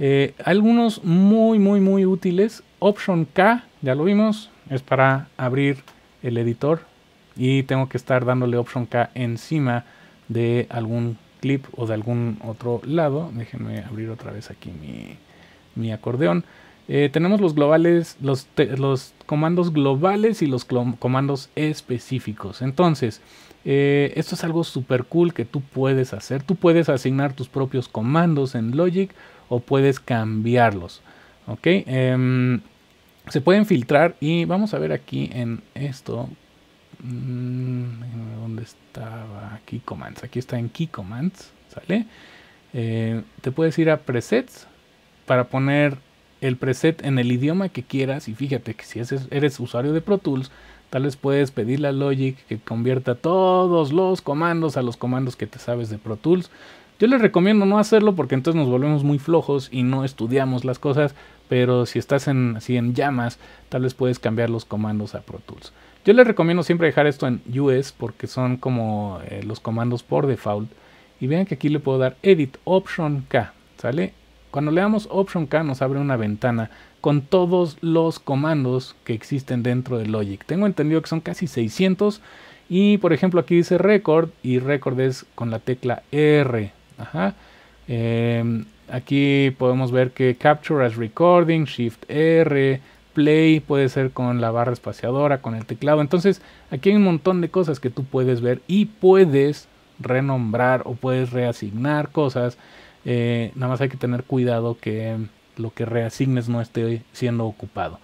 Eh, algunos muy, muy, muy útiles. Option K, ya lo vimos, es para abrir el editor y tengo que estar dándole Option K encima de algún clip o de algún otro lado. Déjenme abrir otra vez aquí mi, mi acordeón. Eh, tenemos los globales, los, los, comandos globales y los comandos específicos. Entonces, eh, esto es algo súper cool que tú puedes hacer. Tú puedes asignar tus propios comandos en Logic o puedes cambiarlos. Ok, em, se pueden filtrar y vamos a ver aquí en esto. Mm, ¿Dónde estaba? Key Commands. Aquí está en Key Commands. ¿Sale? Eh, te puedes ir a presets para poner el preset en el idioma que quieras y fíjate que si eres usuario de Pro Tools, tal vez puedes pedir la Logic que convierta todos los comandos a los comandos que te sabes de Pro Tools. Yo les recomiendo no hacerlo porque entonces nos volvemos muy flojos y no estudiamos las cosas, pero si estás en, así en llamas, tal vez puedes cambiar los comandos a Pro Tools. Yo les recomiendo siempre dejar esto en US porque son como eh, los comandos por default. Y vean que aquí le puedo dar Edit Option K, ¿sale? Cuando le damos Option K nos abre una ventana con todos los comandos que existen dentro de Logic. Tengo entendido que son casi 600 y por ejemplo aquí dice record y record es con la tecla R. Ajá. Em, aquí podemos ver que capture as recording, shift R, play puede ser con la barra espaciadora, con el teclado. Entonces aquí hay un montón de cosas que tú puedes ver y puedes renombrar o puedes reasignar cosas eh, nada más hay que tener cuidado que lo que reasignes no esté siendo ocupado.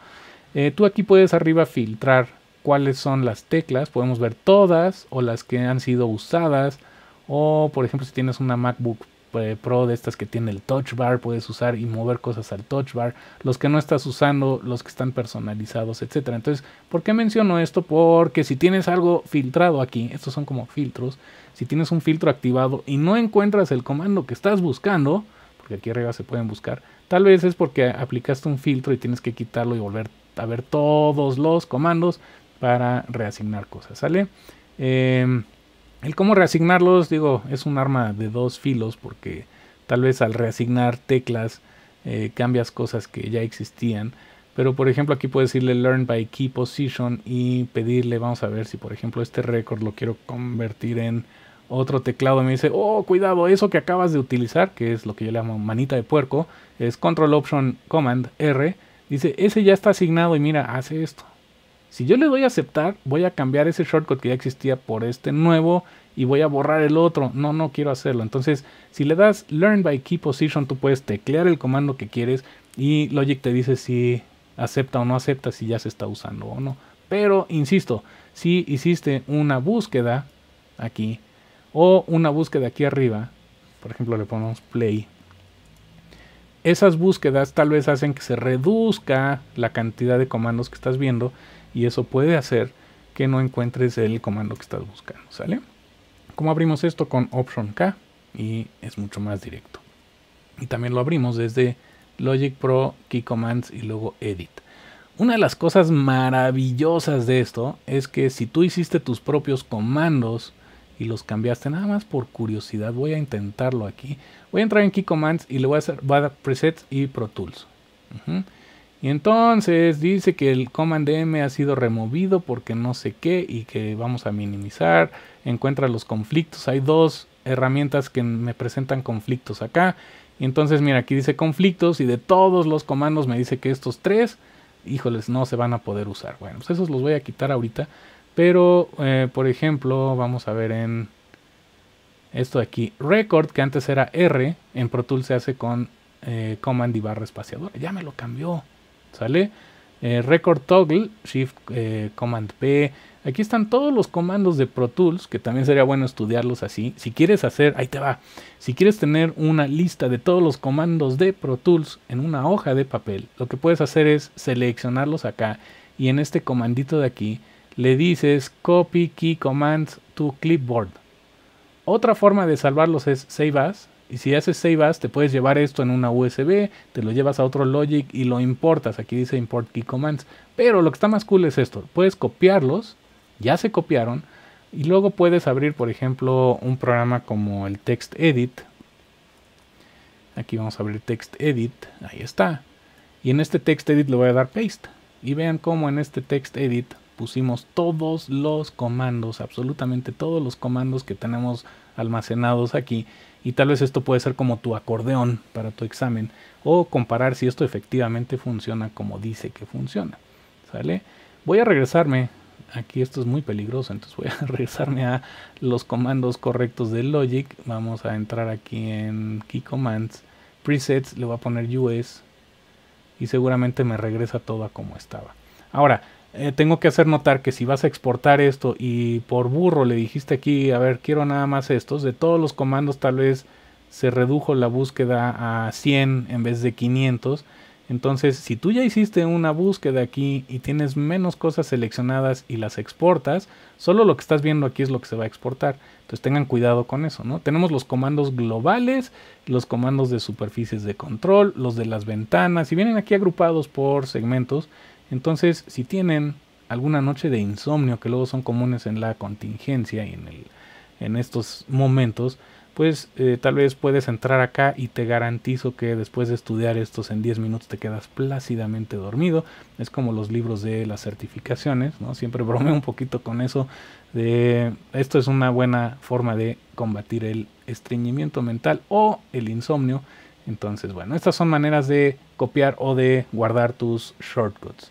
Eh, tú aquí puedes arriba filtrar cuáles son las teclas. Podemos ver todas o las que han sido usadas. O por ejemplo si tienes una MacBook eh, Pro de estas que tiene el touch bar, puedes usar y mover cosas al touch bar, los que no estás usando, los que están personalizados, etcétera. Entonces, ¿por qué menciono esto? Porque si tienes algo filtrado aquí, estos son como filtros, si tienes un filtro activado y no encuentras el comando que estás buscando, porque aquí arriba se pueden buscar, tal vez es porque aplicaste un filtro y tienes que quitarlo y volver a ver todos los comandos para reasignar cosas, ¿sale? Em, el cómo reasignarlos, digo, es un arma de dos filos porque tal vez al reasignar teclas eh, cambias cosas que ya existían. Pero por ejemplo aquí puedes decirle learn by key position y pedirle, vamos a ver si por ejemplo este récord lo quiero convertir en otro teclado me dice, oh, cuidado, eso que acabas de utilizar, que es lo que yo le llamo manita de puerco, es Control Option Command R, dice, ese ya está asignado y mira, hace esto. Si yo le doy a aceptar, voy a cambiar ese shortcut que ya existía por este nuevo y voy a borrar el otro. No, no quiero hacerlo. Entonces, si le das Learn by Key Position, tú puedes teclear el comando que quieres y Logic te dice si acepta o no acepta, si ya se está usando o no. Pero, insisto, si hiciste una búsqueda aquí o una búsqueda aquí arriba, por ejemplo le ponemos play, esas búsquedas tal vez hacen que se reduzca la cantidad de comandos que estás viendo y eso puede hacer que no encuentres el comando que estás buscando, ¿sale? Como abrimos esto con Option K y es mucho más directo. Y también lo abrimos desde Logic Pro, Key Commands y luego Edit. Una de las cosas maravillosas de esto es que si tú hiciste tus propios comandos, y los cambiaste. Nada más por curiosidad, voy a intentarlo aquí. Voy a entrar en Key Commands y le voy a hacer voy presets y Pro Tools. Y entonces dice que el command M ha sido removido porque no sé qué y que vamos a minimizar. Encuentra los conflictos. Hay dos herramientas que me presentan conflictos acá. Y entonces mira, aquí dice conflictos y de todos los comandos me dice que estos tres, híjoles, no se van a poder usar. Bueno, pues esos los voy a quitar ahorita pero, eh, por ejemplo, vamos a ver en esto de aquí. Record, que antes era R, en Pro Tools se hace con eh, Command y barra espaciadora. Ya me lo cambió. ¿Sale? Eh, record Toggle, Shift, Command P. Aquí están todos los comandos de Pro Tools, que también sería bueno estudiarlos así. Si quieres hacer, ahí te va. Si quieres tener una lista de todos los comandos de Pro Tools en una hoja de papel, lo que puedes hacer es seleccionarlos acá y en este comandito de aquí le dices copy key commands to clipboard. Otra forma de salvarlos es save as. Y si haces save as, te puedes llevar esto en una USB, te lo llevas a otro Logic y lo importas. Aquí dice import key commands. Pero lo que está más cool es esto. Puedes copiarlos, ya se copiaron. Y luego puedes abrir, por ejemplo, un programa como el text edit. Aquí vamos a abrir text edit. Ahí está. Y en este text edit le voy a dar paste. Y vean cómo en este text edit pusimos todos los comandos, absolutamente todos los comandos que tenemos almacenados aquí. Y tal vez esto puede ser como tu acordeón para tu examen o comparar si esto efectivamente funciona como dice que funciona. ¿Sale? Voy a regresarme. Aquí esto es muy peligroso, entonces voy a regresarme a los comandos correctos de Logic. Vamos a entrar aquí en Key Commands, Presets, le voy a poner US y seguramente me regresa todo a como estaba. Ahora, eh, tengo que hacer notar que si vas a exportar esto y por burro le dijiste aquí, a ver, quiero nada más estos, de todos los comandos tal vez se redujo la búsqueda a 100 en vez de 500. Entonces, si tú ya hiciste una búsqueda aquí y tienes menos cosas seleccionadas y las exportas, solo lo que estás viendo aquí es lo que se va a exportar. Entonces tengan cuidado con eso, ¿no? Tenemos los comandos globales, los comandos de superficies de control, los de las ventanas, y vienen aquí agrupados por segmentos. Entonces, si tienen alguna noche de insomnio, que luego son comunes en la contingencia y en, estos momentos, pues eh, tal vez puedes entrar acá y te garantizo que después de estudiar estos en 10 minutos te quedas plácidamente dormido. Es como los libros de las certificaciones, ¿no? Siempre bromeo un poquito con eso. De, esto es una buena forma de combatir el estreñimiento mental o el insomnio. Entonces, bueno, estas son maneras de copiar o de guardar tus shortcuts.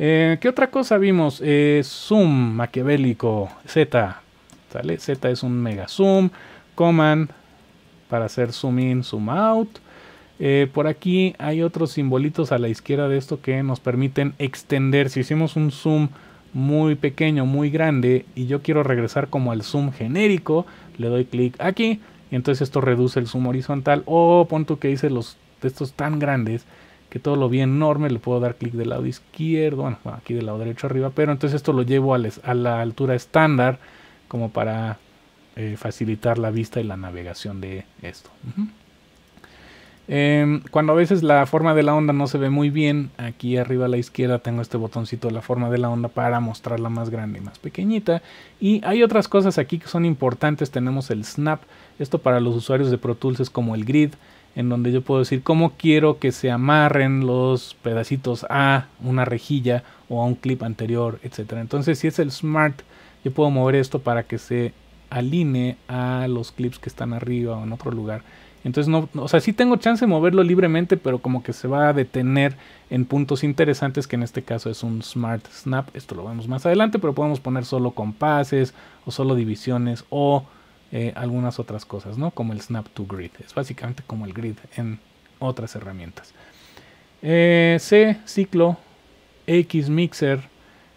Eh, ¿Qué otra cosa vimos? Eh, zoom maquiavélico Z. Z es un mega zoom. Command para hacer zoom in, zoom out. Eh, por aquí hay otros simbolitos a la izquierda de esto que nos permiten extender. Si hicimos un zoom muy pequeño, muy grande, y yo quiero regresar como al zoom genérico, le doy clic aquí. Y entonces esto reduce el zoom horizontal. O oh, pon que hice los textos tan grandes que todo lo bien enorme, le puedo dar clic del lado izquierdo, bueno, aquí del lado derecho arriba, pero entonces esto lo llevo a, la altura estándar como para eh, facilitar la vista y la navegación de esto. Em, cuando a veces la forma de la onda no se ve muy bien, aquí arriba a la izquierda tengo este botoncito de la forma de la onda para mostrarla más grande y más pequeñita. Y hay otras cosas aquí que son importantes, tenemos el snap, esto para los usuarios de Pro Tools es como el grid, en donde yo puedo decir cómo quiero que se amarren los pedacitos a una rejilla o a un clip anterior, etcétera. Entonces, si es el smart, yo puedo mover esto para que se alinee a los clips que están arriba o en otro lugar. Entonces, no, o sea, sí tengo chance de moverlo libremente, pero como que se va a detener en puntos interesantes, que en este caso es un Smart Snap. Esto lo vemos más adelante, pero podemos poner solo compases o solo divisiones o eh, algunas otras cosas, ¿no? Como el Snap to Grid. Es básicamente como el grid en otras herramientas. Eh, C, ciclo, X Mixer.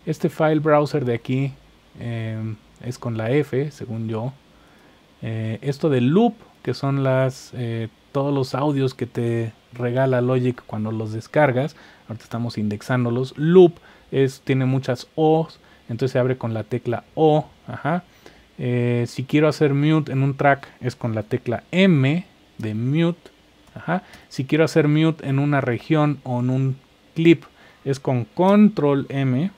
Este file browser de aquí eh, es con la F, según yo. esto de loop, que son las todos los audios que te regala Logic cuando los descargas. Ahorita estamos indexándolos. Loop es, tiene muchas O's, entonces se abre con la tecla O. Ajá. Eh, si quiero hacer mute en un track es con la tecla M de mute. Si quiero hacer mute en una región o en un clip es con control M.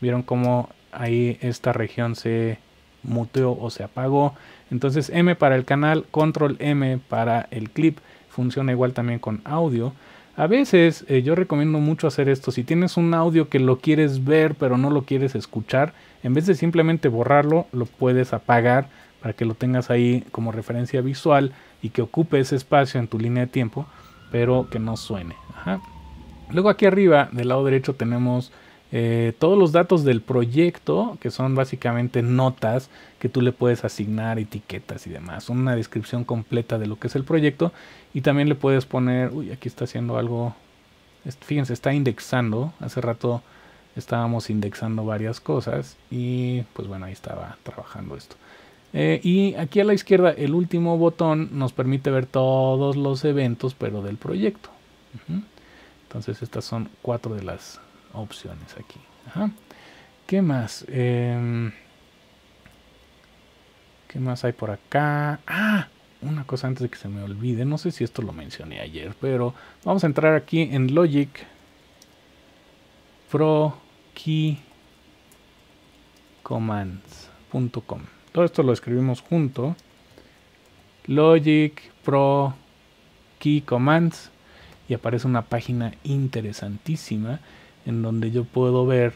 Vieron cómo ahí esta región se muteó o se apagó. Entonces M para el canal, control M para el clip. Funciona igual también con audio. A veces eh, yo recomiendo mucho hacer esto. Si tienes un audio que lo quieres ver pero no lo quieres escuchar, en vez de simplemente borrarlo, lo puedes apagar para que lo tengas ahí como referencia visual y que ocupe ese espacio en tu línea de tiempo, pero que no suene. Luego aquí arriba, del lado derecho, tenemos eh, todos los datos del proyecto, que son básicamente notas que tú le puedes asignar, etiquetas y demás. Una descripción completa de lo que es el proyecto. Y también le puedes poner, uy, aquí está haciendo algo, fíjense, está indexando. Hace rato estábamos indexando varias cosas y pues bueno, ahí estaba trabajando esto. Eh, y aquí a la izquierda el último botón nos permite ver todos los eventos pero del proyecto. Entonces estas son cuatro de las opciones aquí. ¿Qué más? Em, ¿Qué más hay por acá? Ah, una cosa antes de que se me olvide. No sé si esto lo mencioné ayer, pero vamos a entrar aquí en Logic Pro keycommands.com. Todo esto lo escribimos junto. Logic Pro Key Commands. Y aparece una página interesantísima en donde yo puedo ver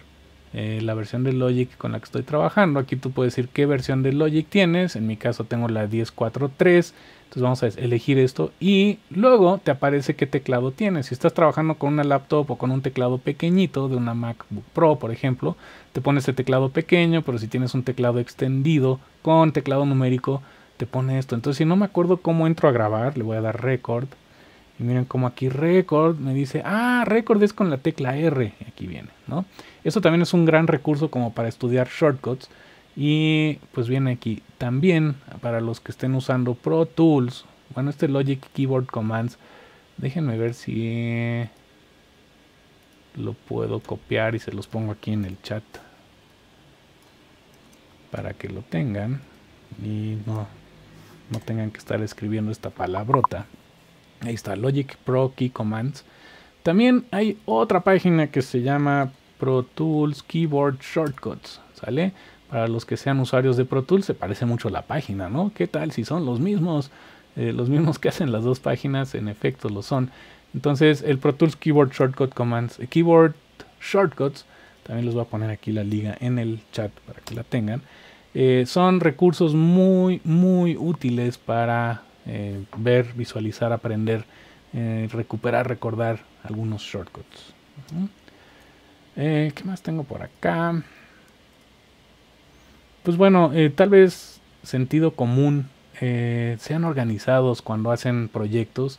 eh, la versión de Logic con la que estoy trabajando. Aquí tú puedes decir qué versión de Logic tienes. En mi caso tengo la 10.4.3. Entonces vamos a elegir esto y luego te aparece qué teclado tienes. Si estás trabajando con una laptop o con un teclado pequeñito de una MacBook Pro, por ejemplo, te pone este teclado pequeño, pero si tienes un teclado extendido con teclado numérico, te pone esto. Entonces si no me acuerdo cómo entro a grabar, le voy a dar record. Y miren cómo aquí record me dice, ah, record es con la tecla R. Aquí viene, ¿no? Eso también es un gran recurso como para estudiar shortcuts y pues viene aquí también para los que estén usando Pro Tools. Bueno, este Logic Keyboard Commands. Déjenme ver si lo puedo copiar y se los pongo aquí en el chat. Para que lo tengan. Y no, tengan que estar escribiendo esta palabrota. Ahí está, Logic Pro Key Commands. También hay otra página que se llama Pro Tools Keyboard Shortcuts. ¿Sale? para los que sean usuarios de Pro Tools, se parece mucho a la página, ¿no? ¿Qué tal si son los mismos? Eh, los mismos que hacen las dos páginas, en efecto lo son. Entonces, el Pro Tools Keyboard Shortcut Commands, eh, Keyboard Shortcuts, también les voy a poner aquí la liga en el chat para que la tengan. Eh, son recursos muy, muy útiles para ver, visualizar, aprender, recuperar, recordar algunos shortcuts. ¿Qué más tengo por acá? pues bueno, eh, tal vez sentido común, eh, sean organizados cuando hacen proyectos.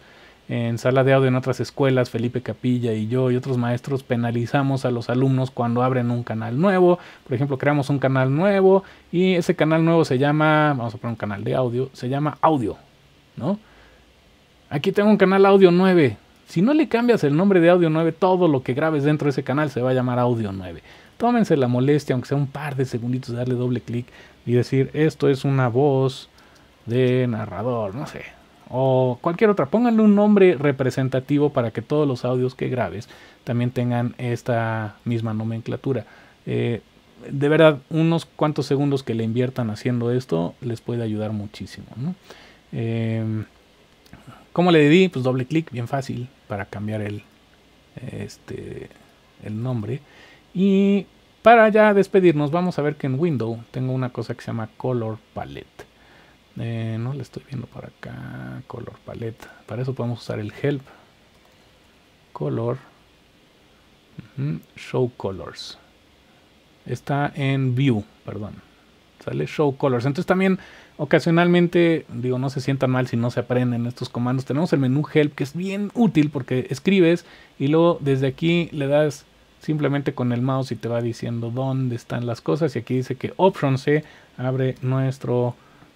En sala de audio en otras escuelas, Felipe Capilla y yo y otros maestros penalizamos a los alumnos cuando abren un canal nuevo. Por ejemplo, creamos un canal nuevo y ese canal nuevo se llama, vamos a poner un canal de audio, se llama audio, ¿no? Aquí tengo un canal audio 9. Si no le cambias el nombre de audio 9, todo lo que grabes dentro de ese canal se va a llamar audio 9 tómense la molestia, aunque sea un par de segunditos, darle doble clic y decir, esto es una voz de narrador, no sé. O cualquier otra. Pónganle un nombre representativo para que todos los audios que grabes también tengan esta misma nomenclatura. Eh, de verdad, unos cuantos segundos que le inviertan haciendo esto les puede ayudar muchísimo. Em, ¿Cómo le di? Pues doble clic, bien fácil, para cambiar el, este, el nombre. Y para ya despedirnos, vamos a ver que en Windows tengo una cosa que se llama Color Palette. Eh, no la estoy viendo para acá. Color Palette. Para eso podemos usar el Help. Color. Show Colors. Está en View, perdón. Sale Show Colors. Entonces también ocasionalmente, digo, no se sientan mal si no se aprenden estos comandos. Tenemos el menú Help que es bien útil porque escribes y luego desde aquí le das simplemente con el mouse y te va diciendo dónde están las cosas. Y aquí dice que Option C abre nuestro,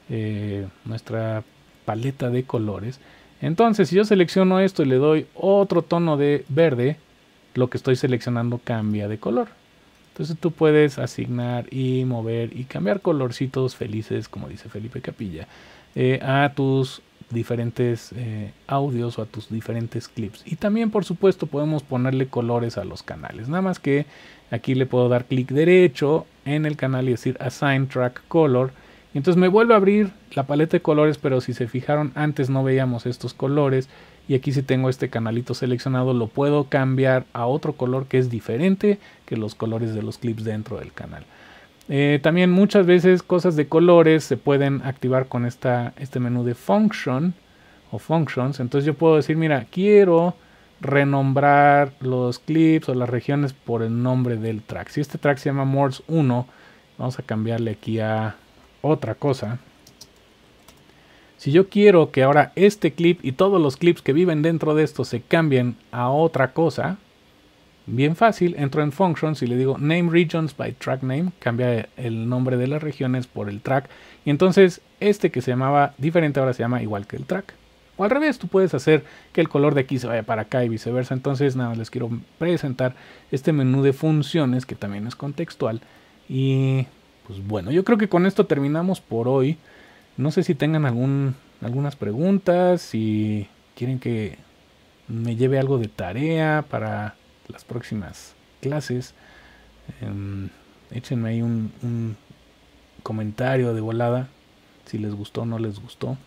eh, nuestra paleta de colores. Entonces, si yo selecciono esto y le doy otro tono de verde, lo que estoy seleccionando cambia de color. Entonces tú puedes asignar y mover y cambiar colorcitos felices, como dice Felipe Capilla, eh, a tus diferentes eh, audios o a tus diferentes clips. Y también, por supuesto, podemos ponerle colores a los canales. Nada más que aquí le puedo dar clic derecho en el canal y decir Assign Track Color. Y entonces me vuelve a abrir la paleta de colores, pero si se fijaron, antes no veíamos estos colores. Y aquí si tengo este canalito seleccionado, lo puedo cambiar a otro color que es diferente que los colores de los clips dentro del canal. Eh, también muchas veces cosas de colores se pueden activar con esta, este menú de function o functions. Entonces yo puedo decir, mira, quiero renombrar los clips o las regiones por el nombre del track. Si este track se llama Morse 1, vamos a cambiarle aquí a otra cosa. Si yo quiero que ahora este clip y todos los clips que viven dentro de esto se cambien a otra cosa, Bien fácil, entro en Functions y le digo Name Regions by Track Name, cambia el nombre de las regiones por el track. Y entonces este que se llamaba diferente ahora se llama igual que el track. O al revés, tú puedes hacer que el color de aquí se vaya para acá y viceversa. Entonces nada, les quiero presentar este menú de funciones que también es contextual. Y pues bueno, yo creo que con esto terminamos por hoy. No sé si tengan algún, algunas preguntas, si quieren que me lleve algo de tarea para las próximas clases. Em, échenme ahí un, comentario de volada, si les gustó o no les gustó.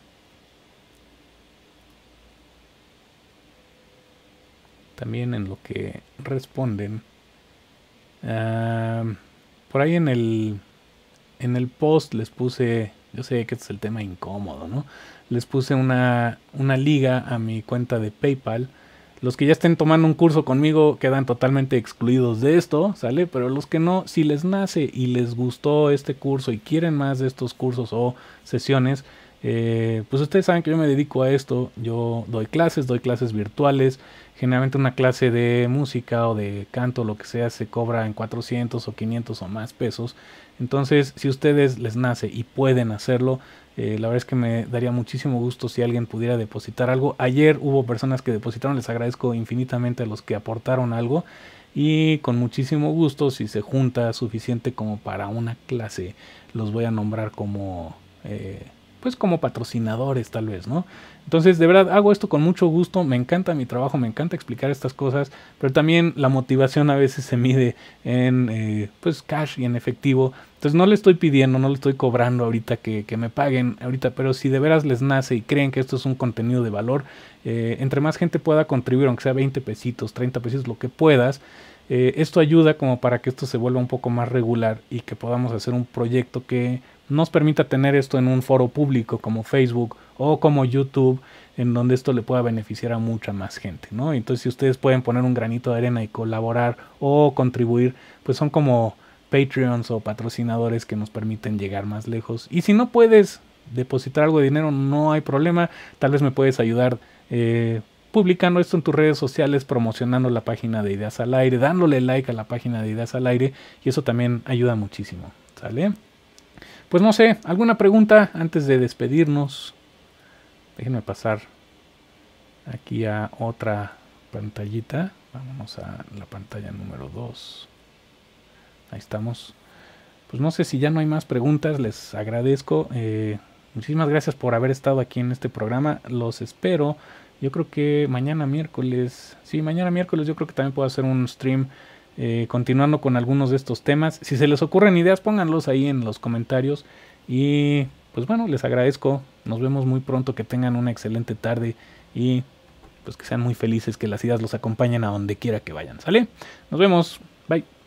También en lo que responden. por ahí en el, en el post les puse, yo sé que este es el tema incómodo, ¿no? Les puse una, una liga a mi cuenta de PayPal los que ya estén tomando un curso conmigo quedan totalmente excluidos de esto, ¿sale? Pero los que no, si les nace y les gustó este curso y quieren más de estos cursos o sesiones, eh, pues ustedes saben que yo me dedico a esto, yo doy clases, doy clases virtuales, generalmente una clase de música o de canto, lo que sea, se cobra en 400 o 500 o más pesos. Entonces, si ustedes les nace y pueden hacerlo, eh, la verdad es que me daría muchísimo gusto si alguien pudiera depositar algo. Ayer hubo personas que depositaron, les agradezco infinitamente a los que aportaron algo. Y con muchísimo gusto, si se junta suficiente como para una clase, los voy a nombrar como... Eh, pues como patrocinadores tal vez, ¿no? Entonces, de verdad, hago esto con mucho gusto, me encanta mi trabajo, me encanta explicar estas cosas, pero también la motivación a veces se mide en eh, pues cash y en efectivo. Entonces no le estoy pidiendo, no le estoy cobrando ahorita que, que, me paguen ahorita, pero si de veras les nace y creen que esto es un contenido de valor, eh, entre más gente pueda contribuir, aunque sea 20 pesitos, 30 pesitos, lo que puedas, eh, esto ayuda como para que esto se vuelva un poco más regular y que podamos hacer un proyecto que nos permita tener esto en un foro público como Facebook o como YouTube, en donde esto le pueda beneficiar a mucha más gente, ¿no? Entonces, si ustedes pueden poner un granito de arena y colaborar o contribuir, pues son como Patreons o patrocinadores que nos permiten llegar más lejos. Y si no puedes depositar algo de dinero, no hay problema, tal vez me puedes ayudar. Eh, publicando esto en tus redes sociales, promocionando la página de Ideas al Aire, dándole like a la página de Ideas al Aire, y eso también ayuda muchísimo, ¿sale? Pues no sé, ¿alguna pregunta antes de despedirnos? Déjenme pasar aquí a otra pantallita. Vámonos a la pantalla número 2. Ahí estamos. Pues no sé si ya no hay más preguntas, les agradezco. Eh, muchísimas gracias por haber estado aquí en este programa. Los espero. Yo creo que mañana miércoles, sí, mañana miércoles yo creo que también puedo hacer un stream eh, continuando con algunos de estos temas. Si se les ocurren ideas, pónganlos ahí en los comentarios. Y pues bueno, les agradezco. Nos vemos muy pronto. Que tengan una excelente tarde y pues que sean muy felices, que las ideas los acompañen a donde quiera que vayan. ¿Sale? Nos vemos. Bye.